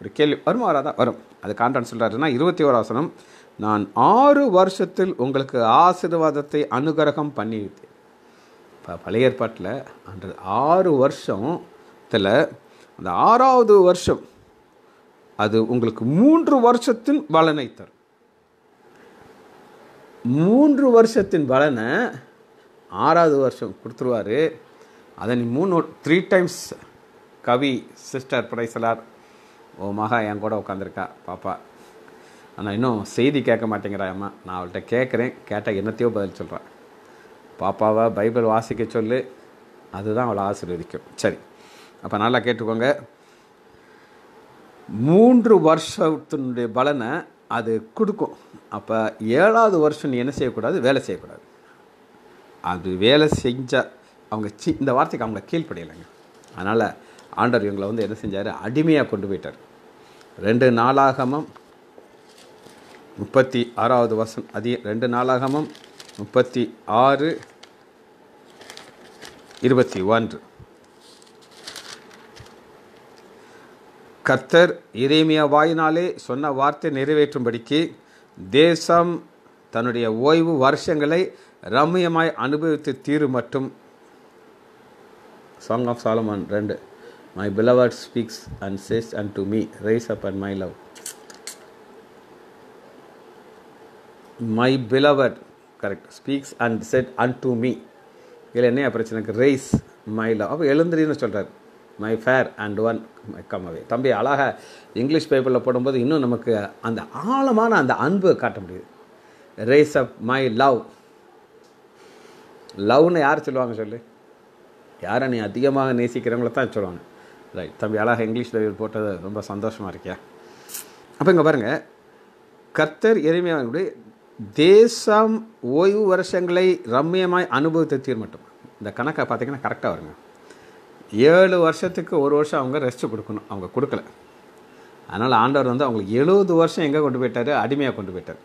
[SPEAKER 1] ஒரு கேள்வி வருமா வராதா வரும் அது காண்டான்னு சொல்கிறாருன்னா இருபத்தி ஓராசனம் நான் ஆறு வருஷத்தில் உங்களுக்கு ஆசீர்வாதத்தை அனுகிரகம் பண்ணிவிட்டேன் இப்போ பழைய ஏற்பாட்டில் அந்த ஆறு வருஷத்தில் அந்த ஆறாவது வருஷம் அது உங்களுக்கு மூன்று வருஷத்தின் பலனை தரும் மூன்று வருஷத்தின் பலனை ஆறாவது வருஷம் கொடுத்துருவார் அதை நீ மூணு three times Kavi sister praise lord ஓ மகா என் கூட உட்காந்துருக்கா பாப்பா ஆனால் இன்னும் செய்தி கேட்க மாட்டேங்கிறா அம்மா நான் அவள்கிட்ட கேட்குறேன் கேட்டால் என்னத்தையோ பதில் சொல்கிறான் பாப்பாவை பைபிள் வாசிக்க சொல்லு அதுதான் அவளை ஆசீர்வதிக்கும் சரி அப்போ நல்லா கேட்டுக்கோங்க மூன்று வருஷத்தினுடைய பலனை அது கொடுக்கும் அப்போ ஏழாவது வருஷம் நீ என்ன செய்யக்கூடாது வேலை செய்யக்கூடாது அது வேலை செஞ்ச அவங்க சி இந்த வார்த்தைக்கு அவங்கள கீழ்ப்படையலைங்க அதனால் ஆண்டவர் இவங்களை வந்து என்ன செஞ்சார் அடிமையாக கொண்டு போயிட்டார் ரெண்டு நாளாகமும் முப்பத்தி ஆறாவது வசம் அதிக ரெண்டு நாளாகமும் முப்பத்தி ஆறு இருபத்தி ஒன்று கத்தர் இறைமைய வாயினாலே சொன்ன வார்த்தை நிறைவேற்றும்படிக்கு தேசம் தன்னுடைய ஓய்வு வருஷங்களை ரம்மியமாய் அனுபவித்து தீரு மற்றும் சாங் ஆஃப் சாலமான் ரெண்டு my beloved speaks and says and to me rise up and my love my beloved correct speaks and said unto me இதில் என்ன பிரச்சனைக்கு ரேஸ் மை லவ் அப்போ எழுந்திரின்னு சொல்கிறார் my fair and one come away தம்பி அழகாக இங்கிலீஷ் பேப்பரில் போடும்போது இன்னும் நமக்கு அந்த ஆழமான அந்த அன்பு காட்ட முடியுது ரேஸ் அப் மை லவ் லவ்னு யார் சொல்லுவாங்க சொல்லு யாரை நீ அதிகமாக நேசிக்கிறவங்கள தான் சொல்லுவாங்க ரைட் தம்பி அழகாக இங்கிலீஷ் பேப்பர் போட்டது ரொம்ப சந்தோஷமாக இருக்கியா அப்போ இங்கே பாருங்கள் கர்த்தர் எளிமையானபடி தேசம் ஓய்வு வருஷங்களை ரம்மியமாய் தீர் மட்டும் இந்த கணக்கை பார்த்திங்கன்னா கரெக்டாக வருங்க ஏழு வருஷத்துக்கு ஒரு வருஷம் அவங்க ரெஸ்ட்டு கொடுக்கணும் அவங்க கொடுக்கல அதனால் ஆண்டவர் வந்து அவங்களுக்கு எழுபது வருஷம் எங்கே கொண்டு போயிட்டார் அடிமையாக கொண்டு போயிட்டார்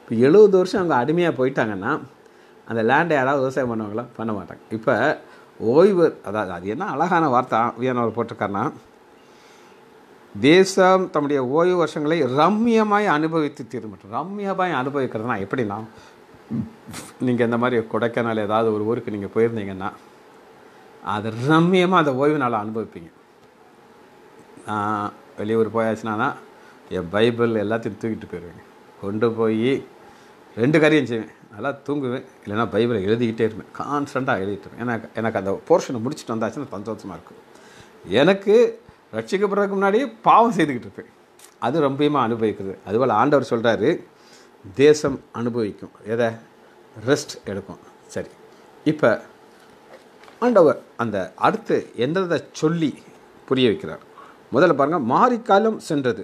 [SPEAKER 1] இப்போ எழுபது வருஷம் அவங்க அடிமையாக போயிட்டாங்கன்னா அந்த லேண்டை யாராவது விவசாயம் பண்ணுவாங்களா பண்ண மாட்டாங்க இப்போ ஓய்வு அதாவது அது என்ன அழகான வார்த்தை வியானவர் போட்டிருக்காருன்னா தேசம் தம்முடைய ஓய்வு வருஷங்களை ரம்யமாய் அனுபவித்து தீர்மாட்டும் ரம்யமாய் அனுபவிக்கிறதுனா எப்படின்னா நீங்கள் இந்த மாதிரி கொடைக்கானல் ஏதாவது ஒரு ஊருக்கு நீங்கள் போயிருந்தீங்கன்னா அது ரம்யமாக அந்த ஓய்வு நாளை அனுபவிப்பீங்க நான் வெளியூர் போயாச்சுனா என் பைபிள் எல்லாத்தையும் தூக்கிட்டு போயிடுவேங்க கொண்டு போய் ரெண்டு காரியம் செய்வேன் நல்லா தூங்குவேன் இல்லைனா பைபிளை எழுதிக்கிட்டே இருப்பேன் கான்ஸ்டண்ட்டாக எழுதிட்டு இருப்பேன் எனக்கு எனக்கு அந்த போர்ஷனை முடிச்சுட்டு வந்தாச்சுன்னா சந்தோஷமாக இருக்கும் எனக்கு ரட்சிக்கப்படுறதுக்கு முன்னாடியே பாவம் செய்துக்கிட்டு இருக்கு அது ரொம்பயுமா அனுபவிக்கிறது அதுபோல் ஆண்டவர் சொல்கிறாரு தேசம் அனுபவிக்கும் எதை ரெஸ்ட் எடுக்கும் சரி இப்போ ஆண்டவர் அந்த அடுத்து எந்ததை சொல்லி புரிய வைக்கிறார் முதல்ல பாருங்கள் மாரிக்காலம் சென்றது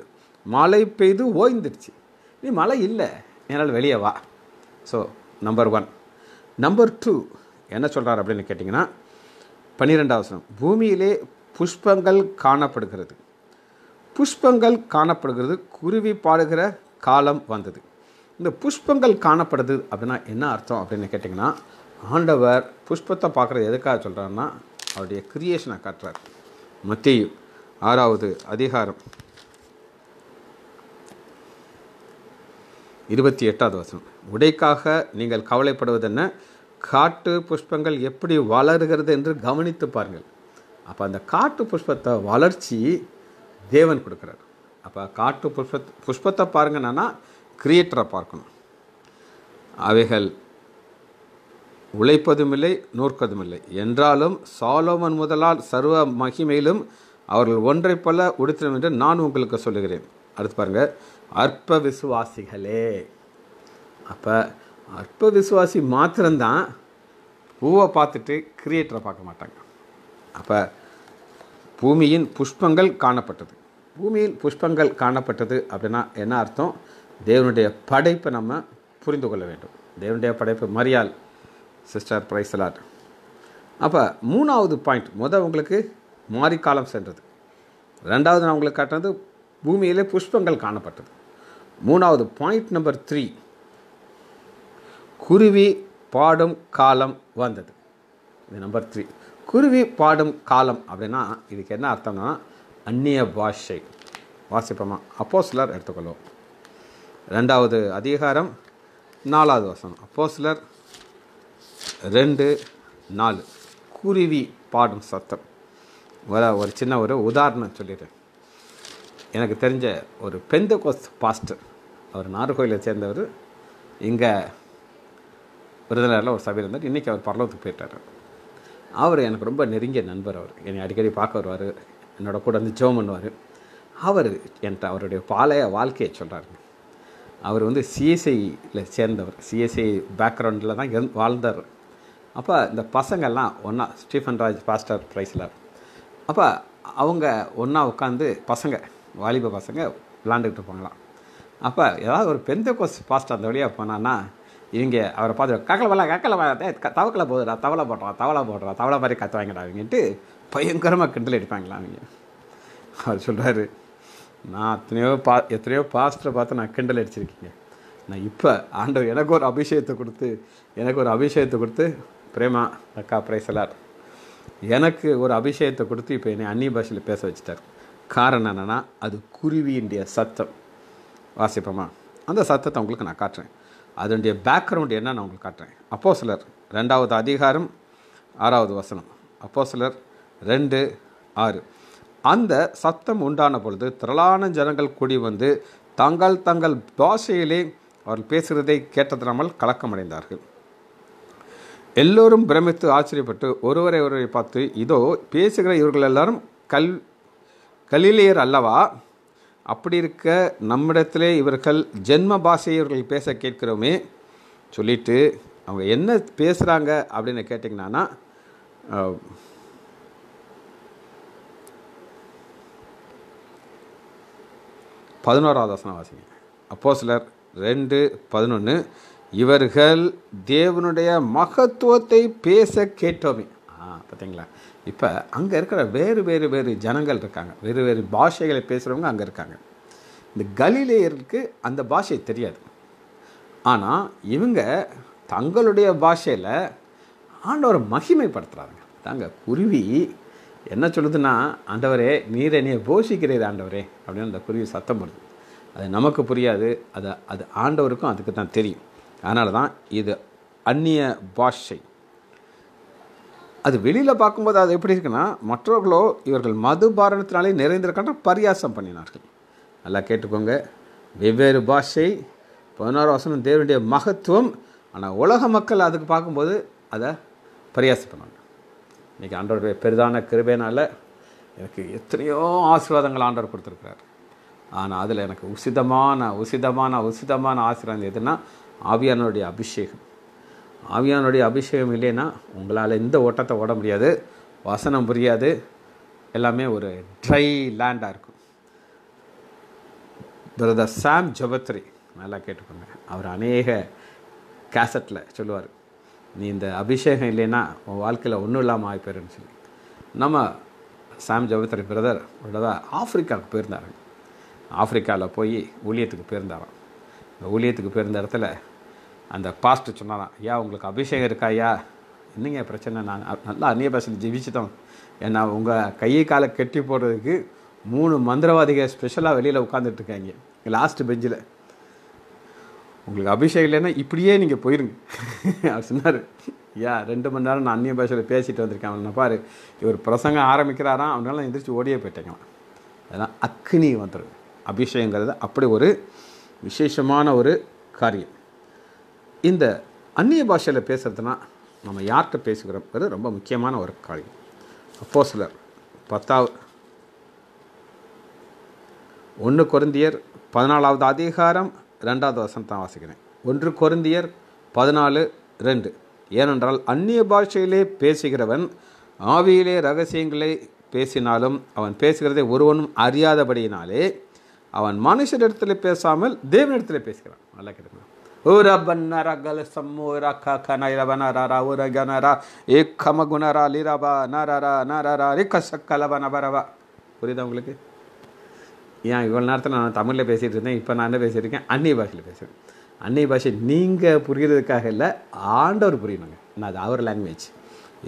[SPEAKER 1] மழை பெய்து ஓய்ந்துடுச்சு நீ மழை இல்லை என்னால் வெளியே வா so number one number two என்ன சொல்கிறார் அப்படின்னு கேட்டிங்கன்னா பன்னிரெண்டாவது பூமியிலே புஷ்பங்கள் காணப்படுகிறது புஷ்பங்கள் காணப்படுகிறது குருவி பாடுகிற காலம் வந்தது இந்த புஷ்பங்கள் காணப்படுது அப்படின்னா என்ன அர்த்தம் அப்படின்னு கேட்டிங்கன்னா ஆண்டவர் புஷ்பத்தை பார்க்குறது எதுக்காக சொல்கிறாருன்னா அவருடைய கிரியேஷனை காட்டுறார் மத்திய ஆறாவது அதிகாரம் இருபத்தி எட்டாவது வசனம் உடைக்காக நீங்கள் கவலைப்படுவதென்ன காட்டு புஷ்பங்கள் எப்படி வளர்கிறது என்று கவனித்து பாருங்கள் அப்போ அந்த காட்டு புஷ்பத்தை வளர்ச்சி தேவன் கொடுக்குறார் அப்போ காட்டு புஷ்பத் புஷ்பத்தை பாருங்கன்னா கிரியேட்டரை பார்க்கணும் அவைகள் உழைப்பதும் இல்லை நூற்கதும் இல்லை என்றாலும் சாலோமன் முதலால் சர்வ மகிமையிலும் அவர்கள் ஒன்றை போல உடுத்திடும் என்று நான் உங்களுக்கு சொல்லுகிறேன் அடுத்து பாருங்கள் அற்ப விசுவாசிகளே அப்போ அற்ப விசுவாசி மாத்திரம்தான் பூவை பார்த்துட்டு கிரியேட்டரை பார்க்க மாட்டாங்க அப்போ பூமியின் புஷ்பங்கள் காணப்பட்டது பூமியில் புஷ்பங்கள் காணப்பட்டது அப்படின்னா என்ன அர்த்தம் தேவனுடைய படைப்பை நம்ம புரிந்து கொள்ள வேண்டும் தேவனுடைய படைப்பு மரியால் சிஸ்டர் பிரைஸ்லாட் அப்போ மூணாவது பாயிண்ட் முதல் உங்களுக்கு காலம் சென்றது ரெண்டாவது நான் உங்களுக்கு காட்டினது பூமியிலே புஷ்பங்கள் காணப்பட்டது மூணாவது பாயிண்ட் நம்பர் த்ரீ குருவி பாடும் காலம் வந்தது இது நம்பர் த்ரீ குருவி பாடும் காலம் அப்படின்னா இதுக்கு என்ன அர்த்தம்னா அந்நிய பாஷை வாசிப்போமா அப்போ சிலர் எடுத்துக்கொள்வோம் ரெண்டாவது அதிகாரம் நாலாவது வசனம் அப்போ சிலர் ரெண்டு நாலு குருவி பாடும் சத்தம் வர ஒரு சின்ன ஒரு உதாரணம் சொல்லிடுறேன் எனக்கு தெரிஞ்ச ஒரு பெந்த கோஸ்ட் பாஸ்டர் அவர் நார்கோயிலை சேர்ந்தவர் இங்கே விருதுநகரில் ஒரு சபையில் இருந்தார் இன்றைக்கி அவர் பரலோகத்துக்கு போயிட்டார் அவர் எனக்கு ரொம்ப நெருங்கிய நண்பர் அவர் என்னை அடிக்கடி பார்க்க வருவார் என்னோட கூட வந்து ஜோம் பண்ணுவார் அவர் என்கிட்ட அவருடைய பாலைய வாழ்க்கையை சொல்கிறாருங்க அவர் வந்து சிஎஸ்ஐயில் சேர்ந்தவர் சிஎஸ்ஐ பேக்ரவுண்டில் தான் இருந்து வாழ்ந்தார் அப்போ இந்த பசங்கள்லாம் ஒன்றா ஸ்டீஃபன் ராஜ் பாஸ்டர் ப்ரைஸில் அப்போ அவங்க ஒன்றா உட்காந்து பசங்க வாலிப பசங்க விளாண்டுக்கிட்டு போகலாம் அப்போ ஏதாவது ஒரு பெந்த கோஸ் பாஸ்டர் அந்த வழியாக போனான்னா இவங்க அவரை பார்த்து கக்கலை வரலாம் கக்கலை வர தவக்கலை போதுடா தவளை போடுறான் தவளை போடுறான் தவளை மாதிரி கற்று வாங்கிடா அவங்கன்ட்டு பயங்கரமாக கிண்டல் அடிப்பாங்களா அவங்க அவர் சொல்கிறாரு நான் எத்தனையோ பா எத்தனையோ பாஸ்டரை பார்த்து நான் கிண்டல் அடிச்சிருக்கீங்க நான் இப்போ ஆண்டவர் எனக்கு ஒரு அபிஷேகத்தை கொடுத்து எனக்கு ஒரு அபிஷேகத்தை கொடுத்து பிரேமா அக்கா பிரைசலார் எனக்கு ஒரு அபிஷேகத்தை கொடுத்து இப்போ என்னை அந்நிய பாஷையில் பேச வச்சுட்டார் காரணம் என்னென்னா அது குருவியினுடைய சத்தம் வாசிப்போமா அந்த சத்தத்தை உங்களுக்கு நான் காட்டுறேன் அதனுடைய பேக்ரவுண்ட் என்ன நான் உங்களுக்கு காட்டுறேன் அப்போ சிலர் ரெண்டாவது அதிகாரம் ஆறாவது வசனம் அப்போ சிலர் ரெண்டு ஆறு அந்த சத்தம் உண்டான பொழுது திரளான ஜனங்கள் கூடி வந்து தங்கள் தங்கள் பாஷையிலே அவர்கள் பேசுகிறதை கேட்டதனாமல் கலக்கமடைந்தார்கள் எல்லோரும் பிரமித்து ஆச்சரியப்பட்டு ஒருவரை ஒருவரை பார்த்து இதோ பேசுகிற இவர்கள் எல்லாரும் கல் கலிலேயர் அல்லவா அப்படி இருக்க நம்மிடத்திலே இவர்கள் ஜென்ம பாஷையை இவர்கள் பேச கேட்கிறோமே சொல்லிட்டு அவங்க என்ன பேசுகிறாங்க அப்படின்னு கேட்டிங்கன்னா பதினோராவது வசனம் வாசிங்க அப்போ சிலர் ரெண்டு பதினொன்று இவர்கள் தேவனுடைய மகத்துவத்தை பேச கேட்டோமே ஆ பார்த்தீங்களா இப்போ அங்கே இருக்கிற வேறு வேறு வேறு ஜனங்கள் இருக்காங்க வேறு வேறு பாஷைகளை பேசுகிறவங்க அங்கே இருக்காங்க இந்த கலிலேயருக்கு அந்த பாஷை தெரியாது ஆனால் இவங்க தங்களுடைய பாஷையில் ஆண்டவரை மகிமைப்படுத்துகிறாங்க தாங்க குருவி என்ன சொல்லுதுன்னா ஆண்டவரே நீர் என்னையை போஷிக்கிறீர் ஆண்டவரே அப்படின்னு அந்த குருவி சத்தம் வருது அது நமக்கு புரியாது அதை அது ஆண்டவருக்கும் அதுக்கு தான் தெரியும் அதனால தான் இது அந்நிய பாஷை அது வெளியில் பார்க்கும்போது அது எப்படி இருக்குன்னா மற்றவர்களோ இவர்கள் மது பாரணத்தினாலே நிறைந்திருக்கின்ற பரியாசம் பண்ணினார்கள் நல்லா கேட்டுக்கோங்க வெவ்வேறு பாஷை பதினாறு புனர்வாசனம் தேவனுடைய மகத்துவம் ஆனால் உலக மக்கள் அதுக்கு பார்க்கும்போது அதை பரியாசம் பண்ணுவாங்க இன்றைக்கி ஆண்டோருடைய பெரிதான கிருபேனால் எனக்கு எத்தனையோ ஆசீர்வாதங்கள் ஆண்டவர் கொடுத்துருக்கிறார் ஆனால் அதில் எனக்கு உசிதமான உசிதமான உசிதமான ஆசீர்வாதம் எதுனா ஆவியானோடைய அபிஷேகம் ஆவியானுடைய அபிஷேகம் இல்லைன்னா உங்களால் எந்த ஓட்டத்தை ஓட முடியாது வசனம் புரியாது எல்லாமே ஒரு ட்ரை லேண்டாக இருக்கும் பிரதர் சாம் ஜபத்ரி நல்லா கேட்டுக்கோங்க அவர் அநேக கேசட்டில் சொல்லுவார் நீ இந்த அபிஷேகம் இல்லைன்னா உன் வாழ்க்கையில் ஒன்றும் இல்லாமல் ஆகிப்போயிருன்னு சொல்லி நம்ம சாம் ஜபத்ரி பிரதர் உள்ளதா ஆஃப்ரிக்காவுக்கு போயிருந்தாருங்க ஆஃப்ரிக்காவில் போய் ஊழியத்துக்கு போயிருந்தாராம் இந்த ஊழியத்துக்கு போயிருந்த இடத்துல அந்த பாஸ்ட் சொன்னாலாம் ஐயா உங்களுக்கு அபிஷேகம் இருக்கா ஐயா என்னங்க பிரச்சனை நான் நல்லா அந்நிய பாஷையில் ஜெபிச்சு தான் ஏன்னா உங்கள் கையை காலை கட்டி போடுறதுக்கு மூணு மந்திரவாதிகள் ஸ்பெஷலாக வெளியில் உட்காந்துட்ருக்காங்க லாஸ்ட் பெஞ்சில் உங்களுக்கு அபிஷேகம் இல்லைன்னா இப்படியே நீங்கள் போயிருங்க <laughs> அவர் சொன்னார் ஐயா ரெண்டு மணி நேரம் நான் அந்நிய பாஷையில் பேசிட்டு வந்திருக்கேன் அவனை பாரு இவர் பிரசங்கம் ஆரம்பிக்கிறாராம் அவனால எந்திரிச்சு ஓடியே போயிட்டேங்க அதெல்லாம் அக்னி வந்துடும் அபிஷேகங்கிறது அப்படி ஒரு விசேஷமான ஒரு காரியம் இந்த அந்நிய பாஷையில் பேசுகிறதுனா நம்ம யார்கிட்ட பேசுகிறோங்கிறது ரொம்ப முக்கியமான ஒரு காரியம் அப்போ சிலர் பத்தாவது ஒன்று குருந்தியர் பதினாலாவது அதிகாரம் ரெண்டாவது வசனம் தான் வாசிக்கிறேன் ஒன்று குருந்தியர் பதினாலு ரெண்டு ஏனென்றால் அந்நிய பாஷையிலே பேசுகிறவன் ஆவியிலே ரகசியங்களை பேசினாலும் அவன் பேசுகிறதை ஒருவனும் அறியாதபடியினாலே அவன் மனுஷரிடத்தில் பேசாமல் தேவனிடத்தில் பேசுகிறான் நல்லா கேட்டுக்கலாம் Ura banara galasamu raka kanaira banarara ura ganara ekama gunara liraba narara narara rikasakala பரவா புரியுதா உங்களுக்கு ஏன் இவ்வளோ நேரத்தில் நான் தமிழில் பேசிகிட்டு இருந்தேன் இப்போ நான் என்ன பேசியிருக்கேன் அன்னிய பாஷையில் பேசுகிறேன் அன்னிய பாஷை நீங்கள் புரிகிறதுக்காக இல்லை ஆண்டவர் புரியணுங்க நான் அது அவர் லாங்குவேஜ்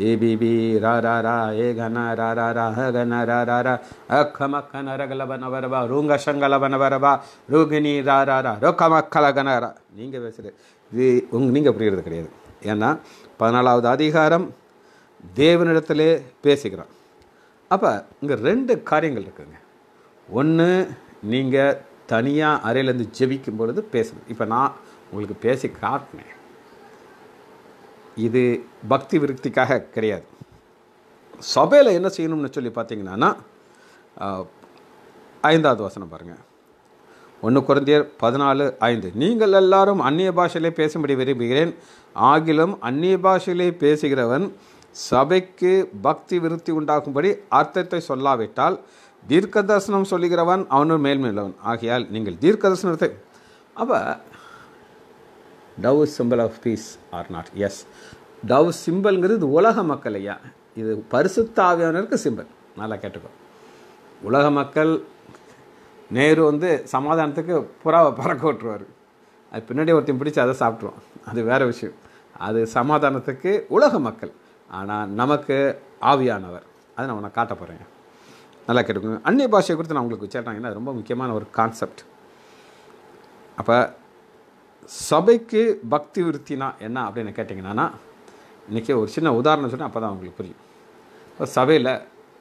[SPEAKER 1] ஏபிபி பிபி ரா ரா ரா ஏ கன ரா ரா ரா ஹ கன ரா ரா ரா அக்க மக்க நரகலபன வரபா ரூங்க சங்கலபன வரபா ரூகினி ரா ரா ரா ரொக்க மக்கல கனரா நீங்கள் பேசுகிறது இது உங்க நீங்கள் புரிகிறது கிடையாது ஏன்னா பதினாலாவது அதிகாரம் தேவனிடத்திலே பேசிக்கிறோம் அப்போ இங்கே ரெண்டு காரியங்கள் இருக்குதுங்க ஒன்று நீங்கள் தனியாக அறையிலேருந்து ஜெபிக்கும் பொழுது பேசுகிறது இப்போ நான் உங்களுக்கு பேசி காட்டினேன் இது பக்தி விருத்திக்காக கிடையாது சபையில் என்ன செய்யணும்னு சொல்லி பார்த்தீங்கன்னா ஐந்தாவது வசனம் பாருங்கள் ஒன்று குறைந்தியர் பதினாலு ஐந்து நீங்கள் எல்லாரும் அந்நிய பாஷையிலே பேசும்படி விரும்புகிறேன் ஆகிலும் அந்நிய பாஷையிலே பேசுகிறவன் சபைக்கு பக்தி விருத்தி உண்டாகும்படி அர்த்தத்தை சொல்லாவிட்டால் தீர்க்க தரிசனம் சொல்லுகிறவன் அவனு மேல்மையுள்ளவன் ஆகையால் நீங்கள் தீர்க்க தரிசனத்தை அப்போ dove symbol of peace or not is dove சிம்பிள்ங்கிறது உலக மக்கள் ஐயா இது பரிசுத்தாவியானருக்கு சிம்பிள் நல்லா கேட்டுக்கோ உலக மக்கள் நேரு வந்து சமாதானத்துக்கு புறாவை பறக்க விட்டுருவார் அது பின்னாடி ஒருத்தையும் பிடிச்சி அதை சாப்பிட்ருவோம் அது வேறு விஷயம் அது சமாதானத்துக்கு உலக மக்கள் ஆனால் நமக்கு ஆவியானவர் அதை நான் உனக்கு காட்ட போகிறேன் நல்லா கேட்டுக்கோங்க அந்நிய பாஷையை குறித்து நான் உங்களுக்கு அது ரொம்ப முக்கியமான ஒரு கான்செப்ட் அப்போ சபைக்கு பக்தி விருத்தினா என்ன அப்படின்னு கேட்டிங்கன்னா இன்றைக்கி ஒரு சின்ன உதாரணம் சொன்னால் அப்போ தான் அவங்களுக்கு புரியும் இப்போ சபையில்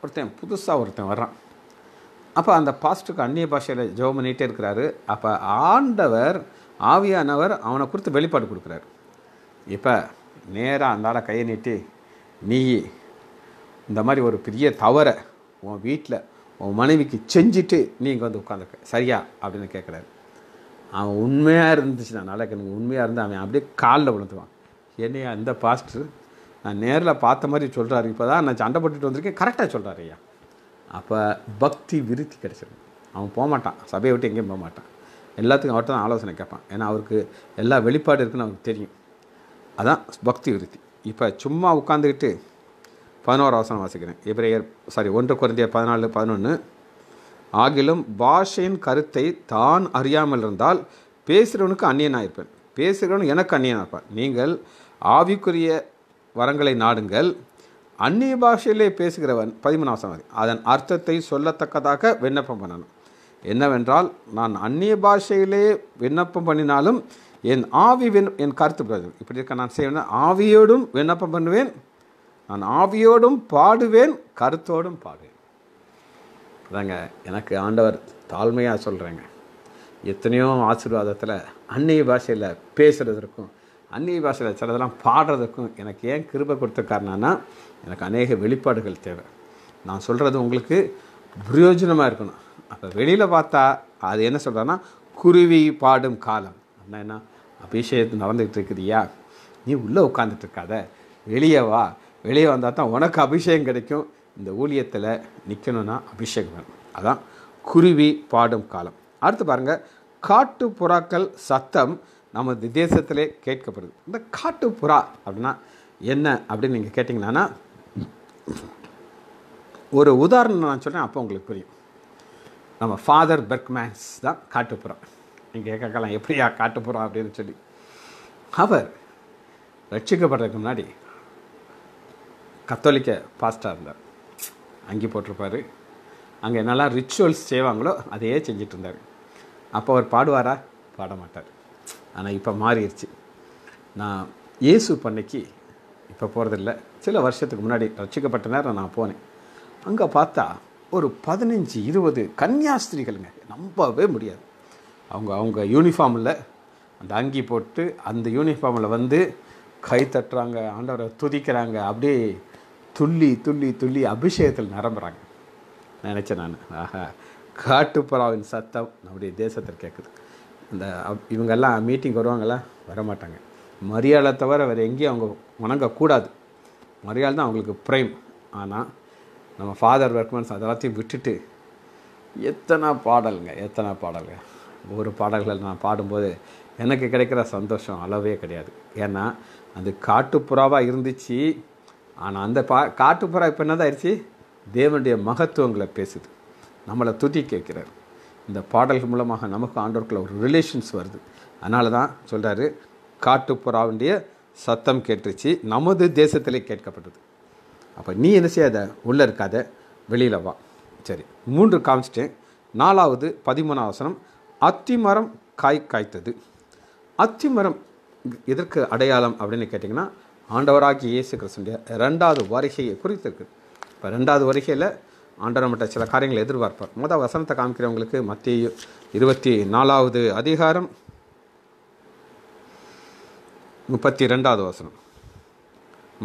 [SPEAKER 1] ஒருத்தன் புதுசாக ஒருத்தன் வர்றான் அப்போ அந்த பாஸ்ட்டுக்கு அந்நிய பாஷையில் ஜெபம் பண்ணிகிட்டே இருக்கிறாரு அப்போ ஆண்டவர் ஆவியானவர் அவனை கொடுத்து வெளிப்பாடு கொடுக்குறாரு இப்போ நேராக அந்தாட கையை நீட்டி நீ இந்த மாதிரி ஒரு பெரிய தவறை உன் வீட்டில் உன் மனைவிக்கு செஞ்சுட்டு நீங்கள் வந்து உட்காந்துருக்க சரியா அப்படின்னு கேட்குறாரு அவன் உண்மையாக நல்லா எனக்கு உண்மையாக இருந்தால் அவன் அப்படியே காலில் விழுந்துவான் என்னையா இந்த பாஸ்டர் நான் நேரில் பார்த்த மாதிரி சொல்கிறாரு இப்போ தான் நான் சண்டை போட்டுட்டு வந்திருக்கேன் கரெக்டாக சொல்கிறாரு ஐயா அப்போ பக்தி விருத்தி கிடச்சிருக்கு அவன் போகமாட்டான் சபையை விட்டு எங்கேயும் போக மாட்டான் எல்லாத்துக்கும் அவர்கிட்ட தான் ஆலோசனை கேட்பான் ஏன்னா அவருக்கு எல்லா வெளிப்பாடு இருக்குன்னு அவருக்கு தெரியும் அதான் பக்தி விருத்தி இப்போ சும்மா உட்காந்துக்கிட்டு பதினோரு அவசரம் வாசிக்கிறேன் இப்போ சாரி ஒன்று குறைந்த பதினாலு பதினொன்று ஆகிலும் பாஷையின் கருத்தை தான் அறியாமல் இருந்தால் பேசுகிறவனுக்கு அந்நியனாயிருப்பேன் பேசுகிறவனு எனக்கு அந்நியனாயிருப்பான் நீங்கள் ஆவிக்குரிய வரங்களை நாடுங்கள் அந்நிய பாஷையிலே பேசுகிறவன் பதிமூணாம் அதன் அர்த்தத்தை சொல்லத்தக்கதாக விண்ணப்பம் பண்ணணும் என்னவென்றால் நான் அந்நிய பாஷையிலே விண்ணப்பம் பண்ணினாலும் என் ஆவி விண் என் கருத்து பிரதம் இப்படி இருக்க நான் செய்வேன் ஆவியோடும் விண்ணப்பம் பண்ணுவேன் நான் ஆவியோடும் பாடுவேன் கருத்தோடும் பாடுவேன் அதாங்க எனக்கு ஆண்டவர் தாழ்மையாக சொல்கிறேங்க எத்தனையோ ஆசீர்வாதத்தில் அந்நிய பாஷையில் பேசுகிறதுக்கும் அந்நிய பாஷையில் சிலதெல்லாம் பாடுறதுக்கும் எனக்கு ஏன் கிருபை கொடுத்த காரணம்னா எனக்கு அநேக வெளிப்பாடுகள் தேவை நான் சொல்கிறது உங்களுக்கு பிரயோஜனமாக இருக்கணும் அப்போ வெளியில் பார்த்தா அது என்ன சொல்கிறேன்னா குருவி பாடும் காலம் அப்படின்னா என்ன அபிஷேகத்து நடந்துகிட்டு இருக்குதியா நீ உள்ளே உட்காந்துட்டு இருக்காத வெளியே வா வெளியே வந்தால் தான் உனக்கு அபிஷேகம் கிடைக்கும் இந்த ஊழியத்தில் நிற்கணும்னா அபிஷேகம் வேணும் அதான் குருவி பாடும் காலம் அடுத்து பாருங்கள் காட்டு புறாக்கள் சத்தம் நமது தேசத்திலே கேட்கப்படுது இந்த காட்டு புறா அப்படின்னா என்ன அப்படின்னு நீங்கள் கேட்டிங்கன்னா ஒரு உதாரணம் நான் சொல்கிறேன் அப்போ உங்களுக்கு புரியும் நம்ம ஃபாதர் பெர்க்மேன்ஸ் தான் காட்டுப்புறா நீங்கள் கேட்கலாம் எப்படியா காட்டுப்புறா அப்படின்னு சொல்லி அவர் ரட்சிக்கப்படுறதுக்கு முன்னாடி கத்தோலிக்க பாஸ்டாக இருந்தார் அங்கே போட்டிருப்பார் அங்கே நல்லா ரிச்சுவல்ஸ் செய்வாங்களோ அதையே செஞ்சிட்டு இருந்தார் அப்போ அவர் பாடுவாரா பாட மாட்டார் ஆனால் இப்போ மாறிடுச்சு நான் இயேசு பண்ணைக்கு இப்போ போகிறதில்ல சில வருஷத்துக்கு முன்னாடி ரசிக்கப்பட்ட நேரம் நான் போனேன் அங்கே பார்த்தா ஒரு பதினஞ்சு இருபது கன்னியாஸ்திரிகளுங்க நம்பவே முடியாது அவங்க அவங்க யூனிஃபார்மில் அந்த அங்கி போட்டு அந்த யூனிஃபார்மில் வந்து கை தட்டுறாங்க ஆண்டவரை துதிக்கிறாங்க அப்படியே துள்ளி துள்ளி துள்ளி அபிஷேகத்தில் நிரம்புகிறாங்க நினச்சேன் நான் ஆஹா காட்டுப்புறாவின் சத்தம் நம்முடைய தேசத்தில் கேட்குது இந்த இவங்கெல்லாம் மீட்டிங் வருவாங்களா வரமாட்டாங்க மரியாதை தவிர வேறு எங்கேயும் அவங்க வணங்கக்கூடாது மரியாதை தான் அவங்களுக்கு ப்ரைம் ஆனால் நம்ம ஃபாதர் ஒர்க்மன்ஸ் அதெல்லாத்தையும் விட்டுட்டு எத்தனை பாடலுங்க எத்தனை பாடல்கள் ஒவ்வொரு பாடல்கள் நான் பாடும்போது எனக்கு கிடைக்கிற சந்தோஷம் அளவே கிடையாது ஏன்னா அது காட்டுப்புறாவாக இருந்துச்சு ஆனால் அந்த பா காட்டுப்புறா இப்போ என்னதான் ஆயிடுச்சு தேவனுடைய மகத்துவங்களை பேசுது நம்மளை துதி கேட்குறாரு இந்த பாடல்கள் மூலமாக நமக்கு ஆண்டோருக்குள்ள ஒரு ரிலேஷன்ஸ் வருது அதனால தான் சொல்கிறாரு காட்டுப்புறாவுடைய சத்தம் கேட்டுருச்சு நமது தேசத்திலே கேட்கப்பட்டது அப்போ நீ என்ன செய்யாத உள்ளே இருக்காத வெளியில் வா சரி மூன்று காமிச்சிட்டேன் நாலாவது பதிமூணாவசனம் அவசரம் அத்திமரம் காய் காய்த்தது அத்திமரம் எதற்கு அடையாளம் அப்படின்னு கேட்டிங்கன்னா ஆண்டவராகி இயேசு கிறிஸ்துடைய ரெண்டாவது வருகையை குறித்திருக்கு இப்போ ரெண்டாவது வருகையில் ஆண்டவர் மட்ட சில காரியங்களை எதிர்பார்ப்பார் மொதல் வசனத்தை காமிக்கிறவங்களுக்கு மத்திய இருபத்தி நாலாவது அதிகாரம் முப்பத்தி ரெண்டாவது வசனம்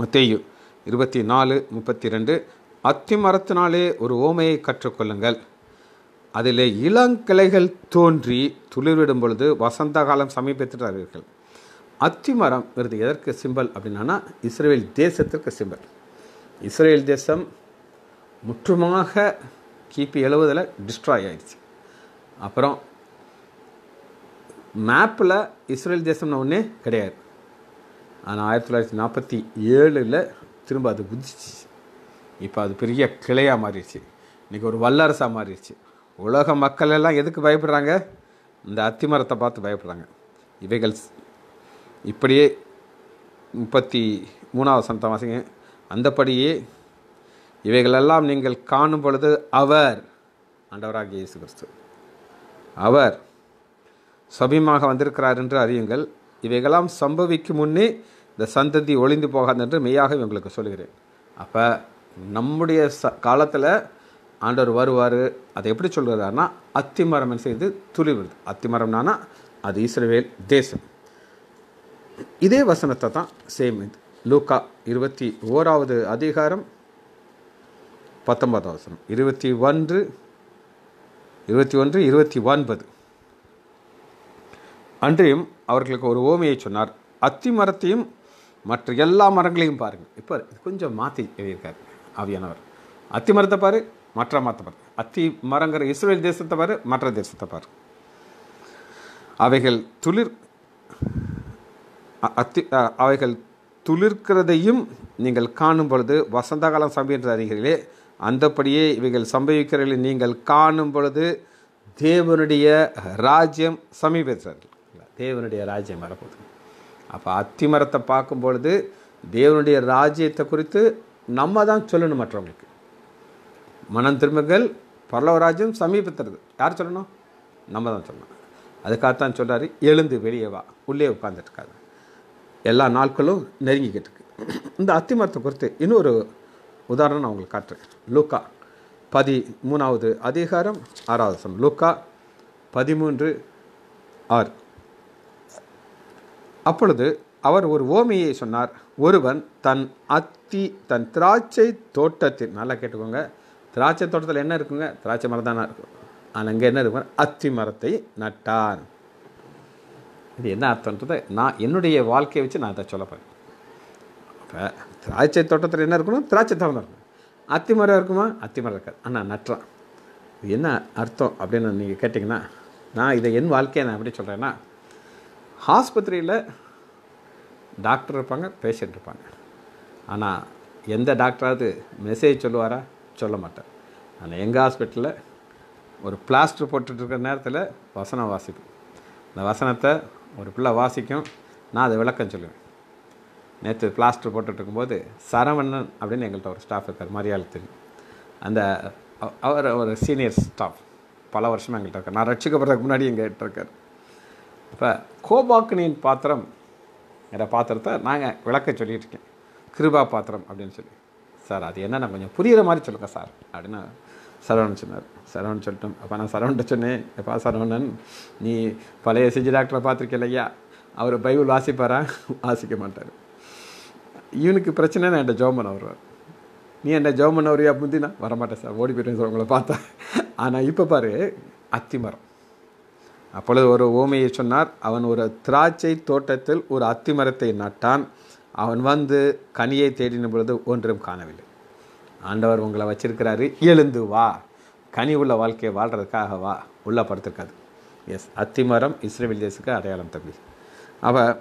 [SPEAKER 1] மத்தேயு இருபத்தி நாலு முப்பத்தி ரெண்டு அத்தி மரத்தினாலே ஒரு ஓமையை கற்றுக்கொள்ளுங்கள் அதில் இளங்கிளைகள் தோன்றி துளிர்விடும் பொழுது வசந்த காலம் சமீபத்திட்டார்கள் அத்திமரம் வருது எதற்கு சிம்பல் அப்படின்னா இஸ்ரேல் தேசத்திற்கு சிம்பல் இஸ்ரேல் தேசம் முற்றுமாக கிபி எழுவதில் டிஸ்ட்ராய் ஆயிடுச்சு அப்புறம் மேப்பில் இஸ்ரேல் தேசம்னு ஒன்றே கிடையாது ஆனால் ஆயிரத்தி தொள்ளாயிரத்தி நாற்பத்தி ஏழில் திரும்ப அது குதிச்சு இப்போ அது பெரிய கிளையாக மாறிடுச்சு இன்றைக்கி ஒரு வல்லரசாக மாறிடுச்சு உலக மக்கள் எல்லாம் எதுக்கு பயப்படுறாங்க இந்த அத்திமரத்தை பார்த்து பயப்படுறாங்க இவைகள் இப்படியே முப்பத்தி மூணாவது சனத்தை வாசிங்க அந்தபடியே இவைகளெல்லாம் நீங்கள் காணும் பொழுது அவர் ஆண்டவராக இயேசு கிறிஸ்து அவர் சபியமாக வந்திருக்கிறார் என்று அறியுங்கள் இவைகளெல்லாம் சம்பவிக்கும் முன்னே இந்த சந்ததி ஒளிந்து போகாது என்று மெய்யாக உங்களுக்கு சொல்கிறேன் அப்போ நம்முடைய ச காலத்தில் ஆண்டவர் வருவார் அதை எப்படி சொல்கிறாருன்னா அத்திமரம் செய்து துளி விடுது அத்திமரம்னானா அது இஸ்ரேல் தேசம் இதே வசனத்தை தான் சேம் இது லூக்கா இருபத்தி ஓராவது அதிகாரம் பத்தொன்பதாவது வசனம் இருபத்தி ஒன்று இருபத்தி ஒன்று இருபத்தி ஒன்பது அன்றையும் அவர்களுக்கு ஒரு ஓமையை சொன்னார் அத்தி மரத்தையும் மற்ற எல்லா மரங்களையும் பாருங்கள் இப்போ கொஞ்சம் மாற்றி எழுதியிருக்காரு ஆவியானவர் அத்தி மரத்தை பாரு மற்ற மரத்தை பாரு அத்தி மரங்கிற இஸ்ரேல் தேசத்தை பாரு மற்ற தேசத்தை பாரு அவைகள் துளிர் அத்தி அவைகள் துளிர்க்கிறதையும் நீங்கள் காணும் பொழுது வசந்த காலம் சம்பவிக்கிறது அறிகிறீர்களே அந்தப்படியே இவைகள் சம்பவிக்கிறதை நீங்கள் காணும் பொழுது தேவனுடைய ராஜ்யம் சமீபத்தார்கள் தேவனுடைய ராஜ்யம் வரப்போகுது அப்போ அத்தி மரத்தை பார்க்கும் பொழுது தேவனுடைய ராஜ்யத்தை குறித்து நம்ம தான் சொல்லணும் மற்றவங்களுக்கு மனம் திரும்புங்கள் ராஜ்யம் சமீபத்துறது யார் சொல்லணும் நம்ம தான் சொல்லணும் அதுக்காகத்தான் சொல்கிறாரு எழுந்து வெளியே வா உள்ளே உட்காந்துட்டுருக்காது எல்லா நாட்களும் நெருங்கிக்கிட்டு இருக்கு இந்த அத்திமரத்தை குறித்து இன்னொரு உதாரணம் நான் உங்களுக்கு காட்டுறேன் லூக்கா பதி மூணாவது அதிகாரம் ஆறாவது லூக்கா பதிமூன்று ஆறு அப்பொழுது அவர் ஒரு ஓமையை சொன்னார் ஒருவன் தன் அத்தி தன் திராட்சை தோட்டத்தில் நல்லா கேட்டுக்கோங்க திராட்சை தோட்டத்தில் என்ன இருக்குங்க திராட்சை மரம் தானே இருக்கும் ஆனால் அங்கே என்ன இருக்கும் அத்தி மரத்தை நட்டான் இது என்ன அர்த்தன்றதை நான் என்னுடைய வாழ்க்கையை வச்சு நான் அதை சொல்ல போகிறேன் இப்போ திராட்சை தோட்டத்தில் என்ன இருக்கணும் திராட்சை தவிர இருக்கணும் அத்தி மரம் இருக்குமா அத்தி மரம் இருக்காது ஆனால் நட்டுறான் இது என்ன அர்த்தம் அப்படின்னு நீங்கள் கேட்டிங்கன்னா நான் இதை என் வாழ்க்கையை நான் எப்படி சொல்கிறேன்னா ஆஸ்பத்திரியில் டாக்டர் இருப்பாங்க பேஷண்ட் இருப்பாங்க ஆனால் எந்த டாக்டராவது மெசேஜ் சொல்லுவாரா சொல்ல மாட்டேன் ஆனால் எங்கள் ஹாஸ்பிட்டலில் ஒரு பிளாஸ்டர் போட்டுட்ருக்கிற நேரத்தில் வசனம் வாசிப்பு அந்த வசனத்தை ஒரு பிள்ளை வாசிக்கும் நான் அதை விளக்கம் சொல்லுவேன் நேற்று பிளாஸ்டர் போட்டுட்ருக்கும்போது சரவணன் அப்படின்னு எங்கள்கிட்ட ஒரு ஸ்டாஃப் இருக்கார் தெரியும் அந்த அவர் ஒரு சீனியர் ஸ்டாஃப் பல வருஷமாக எங்கள்கிட்ட இருக்கார் நான் ரட்சிக்கப்படுறதுக்கு முன்னாடி எங்கள்கிட்ட இருக்கார் இப்போ கோபாக்கினியின் பாத்திரம் என்ற பாத்திரத்தை நாங்கள் விளக்க சொல்லிகிட்ருக்கேன் கிருபா பாத்திரம் அப்படின்னு சொல்லி சார் அது என்னென்ன கொஞ்சம் புரிகிற மாதிரி சொல்லுங்கள் சார் அப்படின்னு சரவணன் சொன்னார் சரவணன் சொல்லிட்டோம் அப்போ நான் சரவண்கிட்ட சொன்னேன் எப்பா சரவணன் நீ பழைய சிஜி டாக்டரை பார்த்துருக்கேன் இல்லையா அவர் பைபிள் வாசிப்பாரா வாசிக்க மாட்டார் இவனுக்கு பிரச்சனை நான் என்கிட்ட ஜோமன் பண்ண நீ என்ன ஜோம் பண்ண வருவியா முந்தினா வரமாட்டேன் சார் ஓடி போயிட்டேன் உங்களை பார்த்தா ஆனால் இப்போ பாரு அத்திமரம் அப்பொழுது ஒரு ஓமையை சொன்னார் அவன் ஒரு திராட்சை தோட்டத்தில் ஒரு அத்திமரத்தை நட்டான் அவன் வந்து கனியை தேடின பொழுது ஒன்றும் காணவில்லை ஆண்டவர் உங்களை வச்சிருக்கிறாரு எழுந்து வா கனி உள்ள வாழ்க்கையை வாழ்கிறதுக்காக வா உள்ளே படுத்துருக்காது எஸ் அத்திமரம் இஸ்ரேல் தேசுக்கு அடையாளம் தம்பி அவன்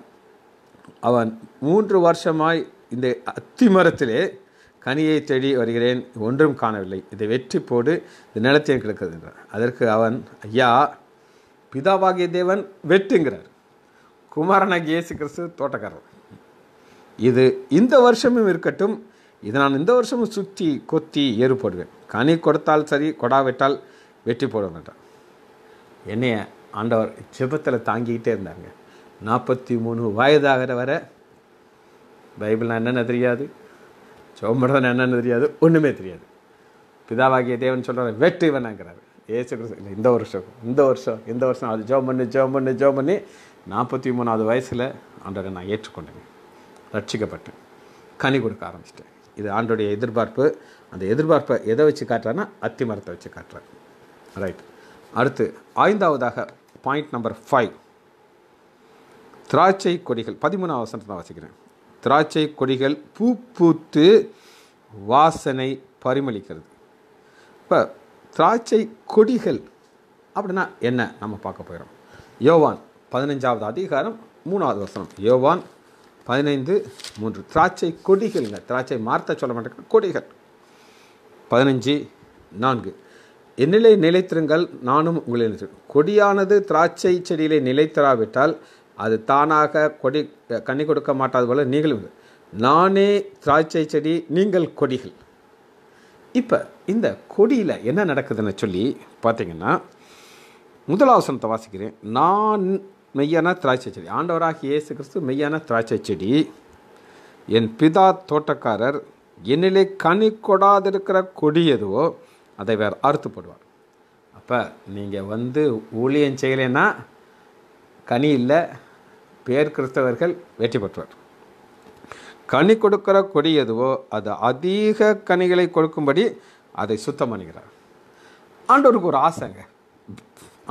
[SPEAKER 1] அவன் மூன்று வருஷமாய் இந்த அத்திமரத்திலே கனியை தேடி வருகிறேன் ஒன்றும் காணவில்லை இதை வெற்றி போடு இந்த நிலத்தை கிடக்கிறது என்றான் அதற்கு அவன் ஐயா பிதாவாகிய தேவன் வெட்டுங்கிறார் குமாரனாகிய இயேசு கிறிஸ்து தோட்டக்காரர் இது இந்த வருஷமும் இருக்கட்டும் இது நான் இந்த வருஷமும் சுற்றி கொத்தி ஏறு போடுவேன் கனி கொடுத்தால் சரி கொடாவிட்டால் வெட்டி போட மாட்டேன் என்னைய ஆண்டவர் ஜெபத்தில் தாங்கிக்கிட்டே இருந்தாங்க நாற்பத்தி மூணு வயதாகிற வர பைபிள்னால் என்னென்ன தெரியாது சோம்படம் என்னென்னு தெரியாது ஒன்றுமே தெரியாது பிதாவாகிய தேவன் சொல்கிறார் வெற்றி வேணாங்கிறார் ஏசு கிறிஸ்து இல்லை இந்த வருஷம் இந்த வருஷம் இந்த வருஷம் அது ஜோம் பண்ணி ஜோம் பண்ணி ஜோம் பண்ணி நாற்பத்தி மூணாவது வயசில் ஆண்டவரை நான் ஏற்றுக்கொண்டேன் ரட்சிக்கப்பட்டேன் கனி கொடுக்க ஆரம்பிச்சிட்டேன் இது ஆண்டுடைய எதிர்பார்ப்பு அந்த எதிர்பார்ப்பை எதை வச்சு காட்டுறான்னா அத்தி மரத்தை வச்சு காட்டுறேன் ரைட் அடுத்து ஐந்தாவதாக பாயிண்ட் நம்பர் ஃபைவ் திராட்சை கொடிகள் பதிமூணாவது வசனத்தை நான் வாசிக்கிறேன் திராட்சை கொடிகள் பூ பூத்து வாசனை பரிமளிக்கிறது இப்போ திராட்சை கொடிகள் அப்படின்னா என்ன நம்ம பார்க்க போகிறோம் யோவான் பதினஞ்சாவது அதிகாரம் மூணாவது வசனம் யோவான் பதினைந்து மூன்று திராட்சை கொடிகள்ங்க திராட்சை மார்த்த சொல்ல மாட்டேங்க கொடிகள் பதினஞ்சு நான்கு என்னிலே நிலைத்திருங்கள் நானும் உங்களை கொடியானது திராட்சை செடியிலே நிலைத்தராவிட்டால் அது தானாக கொடி கண்ணி கொடுக்க மாட்டாது போல நீங்களும் நானே திராட்சை செடி நீங்கள் கொடிகள் இப்போ இந்த கொடியில் என்ன நடக்குதுன்னு சொல்லி பார்த்தீங்கன்னா முதலாவசனத்தை வாசிக்கிறேன் நான் மெய்யான திராட்சை செடி ஆண்டவராக இயேசு கிறிஸ்து மெய்யான திராட்சை செடி என் பிதா தோட்டக்காரர் என்னிலே கனி கொடாதிருக்கிற கொடி எதுவோ அதை வேறு அறுத்து போடுவார் அப்போ நீங்கள் வந்து ஊழியம் செய்யலைன்னா கனி இல்லை பேர் கிறிஸ்தவர்கள் வெற்றி பெற்றுவார் கனி கொடுக்கிற கொடி எதுவோ அது அதிக கனிகளை கொடுக்கும்படி அதை சுத்தம் பண்ணுகிறார் ஆண்டவருக்கு ஒரு ஆசைங்க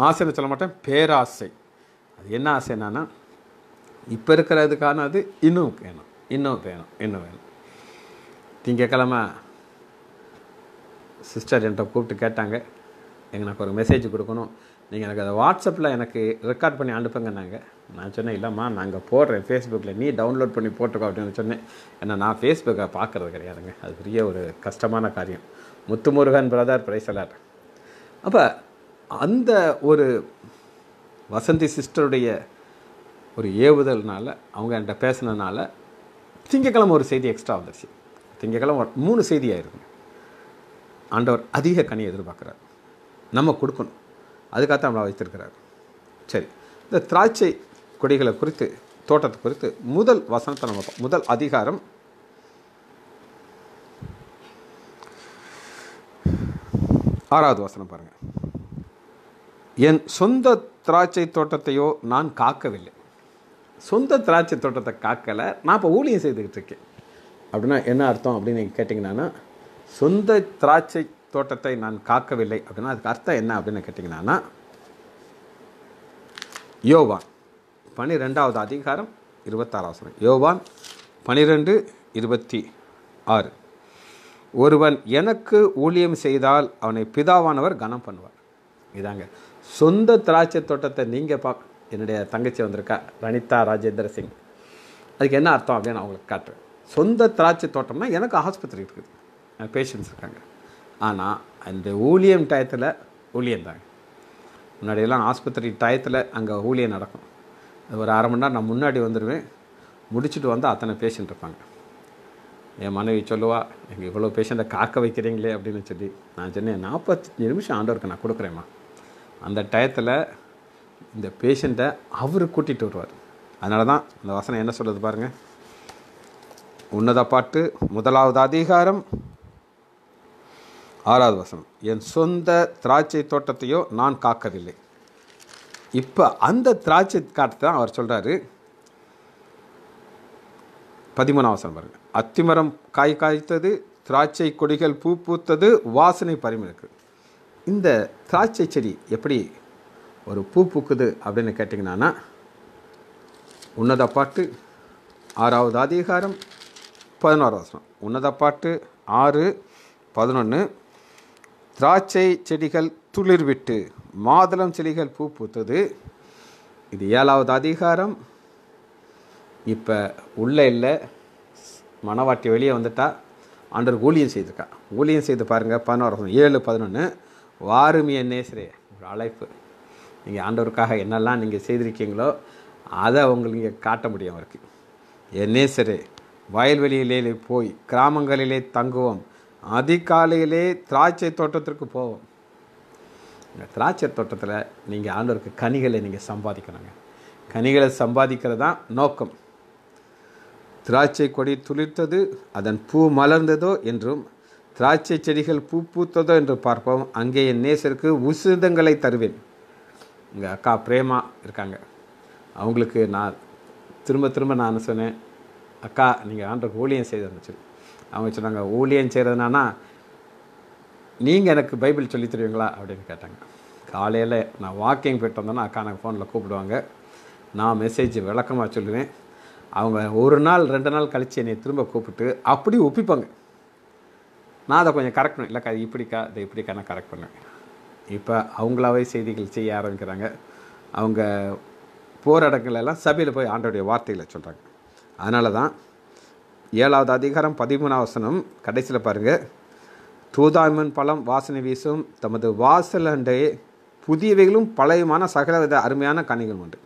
[SPEAKER 1] ஆசைன்னு சொல்ல மாட்டேன் பேராசை அது என்ன ஆசை என்னன்னா இப்போ இருக்கிறதுக்கான அது இன்னும் வேணும் இன்னும் வேணும் இன்னும் வேணும் திங்கக்கிழமை சிஸ்டர் என்கிட்ட கூப்பிட்டு கேட்டாங்க எனக்கு ஒரு மெசேஜ் கொடுக்கணும் நீங்கள் எனக்கு அதை வாட்ஸ்அப்பில் எனக்கு ரெக்கார்ட் பண்ணி அனுப்புங்கன்னாங்க நான் சொன்னேன் இல்லைம்மா நாங்கள் போடுறேன் ஃபேஸ்புக்கில் நீ டவுன்லோட் பண்ணி போட்டுக்கோ அப்படின்னு சொன்னேன் ஏன்னா நான் ஃபேஸ்புக்கை பார்க்குறது கிடையாதுங்க அது பெரிய ஒரு கஷ்டமான காரியம் முத்துமுருகன் பிரதர் பிரைசலார் அப்போ அந்த ஒரு வசந்தி சிஸ்டருடைய ஒரு ஏவுதல்னால் அவங்க என்கிட்ட பேசுனதுனால திங்கக்கிழமை ஒரு செய்தி எக்ஸ்ட்ரா வந்துருச்சு திங்கக்கிழமை மூணு செய்தியாக இருக்கும் ஆண்டவர் அதிக கனி எதிர்பார்க்குறார் நம்ம கொடுக்கணும் அதுக்காக அவளை வைத்திருக்கிறார் சரி இந்த திராட்சை கொடிகளை குறித்து தோட்டத்தை குறித்து முதல் வசனத்தை நம்ம முதல் அதிகாரம் ஆறாவது வசனம் பாருங்கள் என் சொந்த திராட்சை தோட்டத்தையோ நான் காக்கவில்லை சொந்த திராட்சை தோட்டத்தை காக்கலை நான் இப்போ ஊழியம் செய்துக்கிட்டு இருக்கேன் அப்படின்னா என்ன அர்த்தம் அப்படின்னு நீங்கள் கேட்டிங்கன்னா சொந்த திராட்சை தோட்டத்தை நான் காக்கவில்லை அப்படின்னா அதுக்கு அர்த்தம் என்ன அப்படின்னு கேட்டிங்கன்னா யோவான் பனிரெண்டாவது அதிகாரம் இருபத்தாறாவது யோவான் பனிரெண்டு இருபத்தி ஆறு ஒருவன் எனக்கு ஊழியம் செய்தால் அவனை பிதாவானவர் கனம் பண்ணுவார் இதாங்க சொந்த திராட்சை தோட்டத்தை நீங்கள் பார்க்க என்னுடைய தங்கச்சி வந்திருக்கா ரணிதா ராஜேந்திர சிங் அதுக்கு என்ன அர்த்தம் அப்படின்னு நான் அவங்களுக்கு காட்டுறேன் சொந்த திராட்சை தோட்டம்னா எனக்கு ஆஸ்பத்திரி இருக்குது எனக்கு பேஷண்ட்ஸ் இருக்காங்க ஆனால் அந்த ஊழியம் டயத்தில் ஊழியம் தாங்க முன்னாடியெல்லாம் ஆஸ்பத்திரி டயத்தில் அங்கே ஊழியம் நடக்கும் ஒரு அரை மணி நேரம் நான் முன்னாடி வந்துடுவேன் முடிச்சுட்டு வந்தால் அத்தனை பேஷண்ட் இருப்பாங்க என் மனைவி சொல்லுவா எங்கள் இவ்வளோ பேஷண்ட்டை காக்க வைக்கிறீங்களே அப்படின்னு சொல்லி நான் சொன்னேன் நாற்பத்தஞ்சு நிமிஷம் ஆண்டவருக்கு நான் கொடுக்குறேம்மா அந்த டயத்தில் இந்த பேஷண்ட்டை அவர் கூட்டிகிட்டு வருவார் அதனால தான் இந்த வசனம் என்ன சொல்கிறது பாருங்கள் உன்னத பாட்டு முதலாவது அதிகாரம் ஆறாவது வசனம் என் சொந்த திராட்சை தோட்டத்தையோ நான் காக்கவில்லை இப்போ அந்த திராட்சை காட்டு தான் அவர் சொல்கிறாரு பதிமூணாம் வசனம் பாருங்கள் அத்திமரம் காய் காய்த்தது திராட்சை கொடிகள் பூ பூத்தது வாசனை பரிமளிக்குது இந்த திராட்சை செடி எப்படி ஒரு பூ பூக்குது அப்படின்னு கேட்டிங்கன்னா உன்னத பாட்டு ஆறாவது அதிகாரம் பதினோரு வசனம் உன்னத பாட்டு ஆறு பதினொன்று திராட்சை செடிகள் துளிர் விட்டு மாதுளம் செடிகள் பூ பூத்தது இது ஏழாவது அதிகாரம் இப்போ உள்ளே இல்லை மணவாட்டி வெளியே வந்துட்டா ஆண்டர் ஊழியம் செய்திருக்கா ஊழியம் செய்து பாருங்கள் பதினோரு ஏழு பதினொன்று வாருமிய நேசரே ஒரு அழைப்பு நீங்கள் ஆண்டவருக்காக என்னெல்லாம் நீங்கள் செய்திருக்கீங்களோ அதை உங்களுக்கு இங்கே காட்ட முடியும் அவருக்கு என் நேசரே வயல்வெளியிலே போய் கிராமங்களிலே தங்குவோம் அதிகாலையிலே திராட்சை தோட்டத்திற்கு போவோம் இந்த திராட்சை தோட்டத்தில் நீங்கள் ஆண்டவருக்கு கனிகளை நீங்கள் சம்பாதிக்கணுங்க கனிகளை சம்பாதிக்கிறது தான் நோக்கம் திராட்சை கொடி துளிர்த்தது அதன் பூ மலர்ந்ததோ என்றும் திராட்சை செடிகள் பூ பூத்ததோ என்று பார்ப்போம் அங்கே என் நேசருக்கு உசுதங்களை தருவேன் எங்கள் அக்கா பிரேமா இருக்காங்க அவங்களுக்கு நான் திரும்ப திரும்ப நான் சொன்னேன் அக்கா நீங்கள் ஆண்டருக்கு ஊழியம் செய்த சொல்லி அவங்க சொன்னாங்க ஊழியம் செய்கிறதுனா நீங்கள் எனக்கு பைபிள் சொல்லி தருவீங்களா அப்படின்னு கேட்டாங்க காலையில் நான் வாக்கிங் போயிட்டு வந்தேன்னா அக்கா எனக்கு ஃபோனில் கூப்பிடுவாங்க நான் மெசேஜ் விளக்கமாக சொல்லுவேன் அவங்க ஒரு நாள் ரெண்டு நாள் கழித்து என்னை திரும்ப கூப்பிட்டு அப்படி ஒப்பிப்பாங்க நான் அதை கொஞ்சம் கரெக்ட் பண்ணுவேன் இல்லைக்கா அது இப்படிக்கா அதை இப்படிக்கா நான் கரெக்ட் பண்ணுவேன் இப்போ அவங்களாவே செய்திகள் செய்ய ஆரம்பிக்கிறாங்க அவங்க போர் சபையில் போய் ஆண்டோடைய வார்த்தைகளை சொல்கிறாங்க அதனால தான் ஏழாவது அதிகாரம் பதிமூணாவசனம் கடைசியில் பாருங்கள் தூதாமன் பழம் வாசனை வீசும் தமது வாசல் அண்டையே புதியவைகளும் பழையமான சகலவித அருமையான கனிகள் உண்டு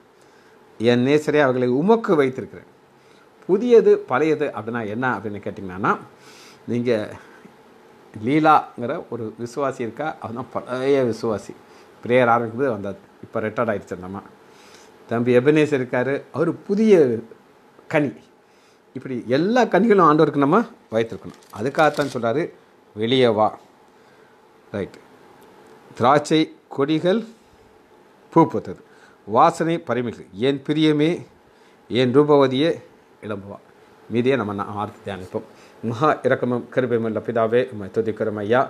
[SPEAKER 1] என் நேசரே அவர்களை உமக்கு வைத்திருக்கிறேன் புதியது பழையது அப்படின்னா என்ன அப்படின்னு கேட்டிங்கன்னா நீங்கள் லீலாங்கிற ஒரு விசுவாசி இருக்கா அவன் பழைய விசுவாசி பிரேயர் ஆரம்பிக்கும்போது வந்தார் இப்போ ரிட்டையர்ட் ஆகிடுச்சு நம்ம தம்பி எபினேஸ் இருக்கார் அவர் புதிய கனி இப்படி எல்லா கனிகளும் ஆண்டவருக்கு நம்ம வைத்திருக்கணும் அதுக்காகத்தான் சொல்கிறாரு வெளியே வா ரைட் திராட்சை கொடிகள் பூ பூத்தது வாசனை பரிமிகள் ஏன் பிரியமே ஏன் ரூபவதியே இளம்புவா மீதியை நம்ம நான் ஆர்த்தி தியானிப்போம் மகா இரக்கமும் கிருபையுமுள்ள பிதாவே உம்மை துதிக்கிறோம் ஐயா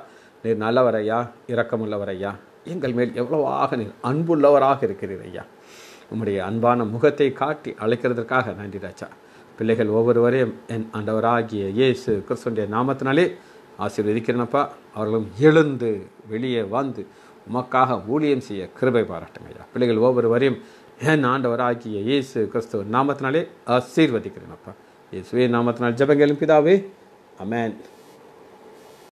[SPEAKER 1] நீர் நல்லவரையா இரக்கமுள்ளவரையா எங்கள் மேல் எவ்வளவாக நீர் அன்புள்ளவராக இருக்கிறீர் ஐயா உம்முடைய அன்பான முகத்தை காட்டி அழைக்கிறதற்காக நன்றி ராஜா பிள்ளைகள் ஒவ்வொருவரையும் என் ஆண்டவராகிய இயேசு கிறிஸ்துடைய நாமத்தினாலே ஆசீர்வதிக்கிறேனப்பா அவர்களும் எழுந்து வெளியே வந்து உமக்காக ஊழியம் செய்ய கிருபை பாராட்டுங்க ஐயா பிள்ளைகள் ஒவ்வொருவரையும் என் ஆண்டவராகிய இயேசு கிறிஸ்துவ நாமத்தினாலே ஆசீர்வதிக்கிறேனப்பா இயேசுவே நாமத்தினால் ஜபங்களும் பிதாவே Amen.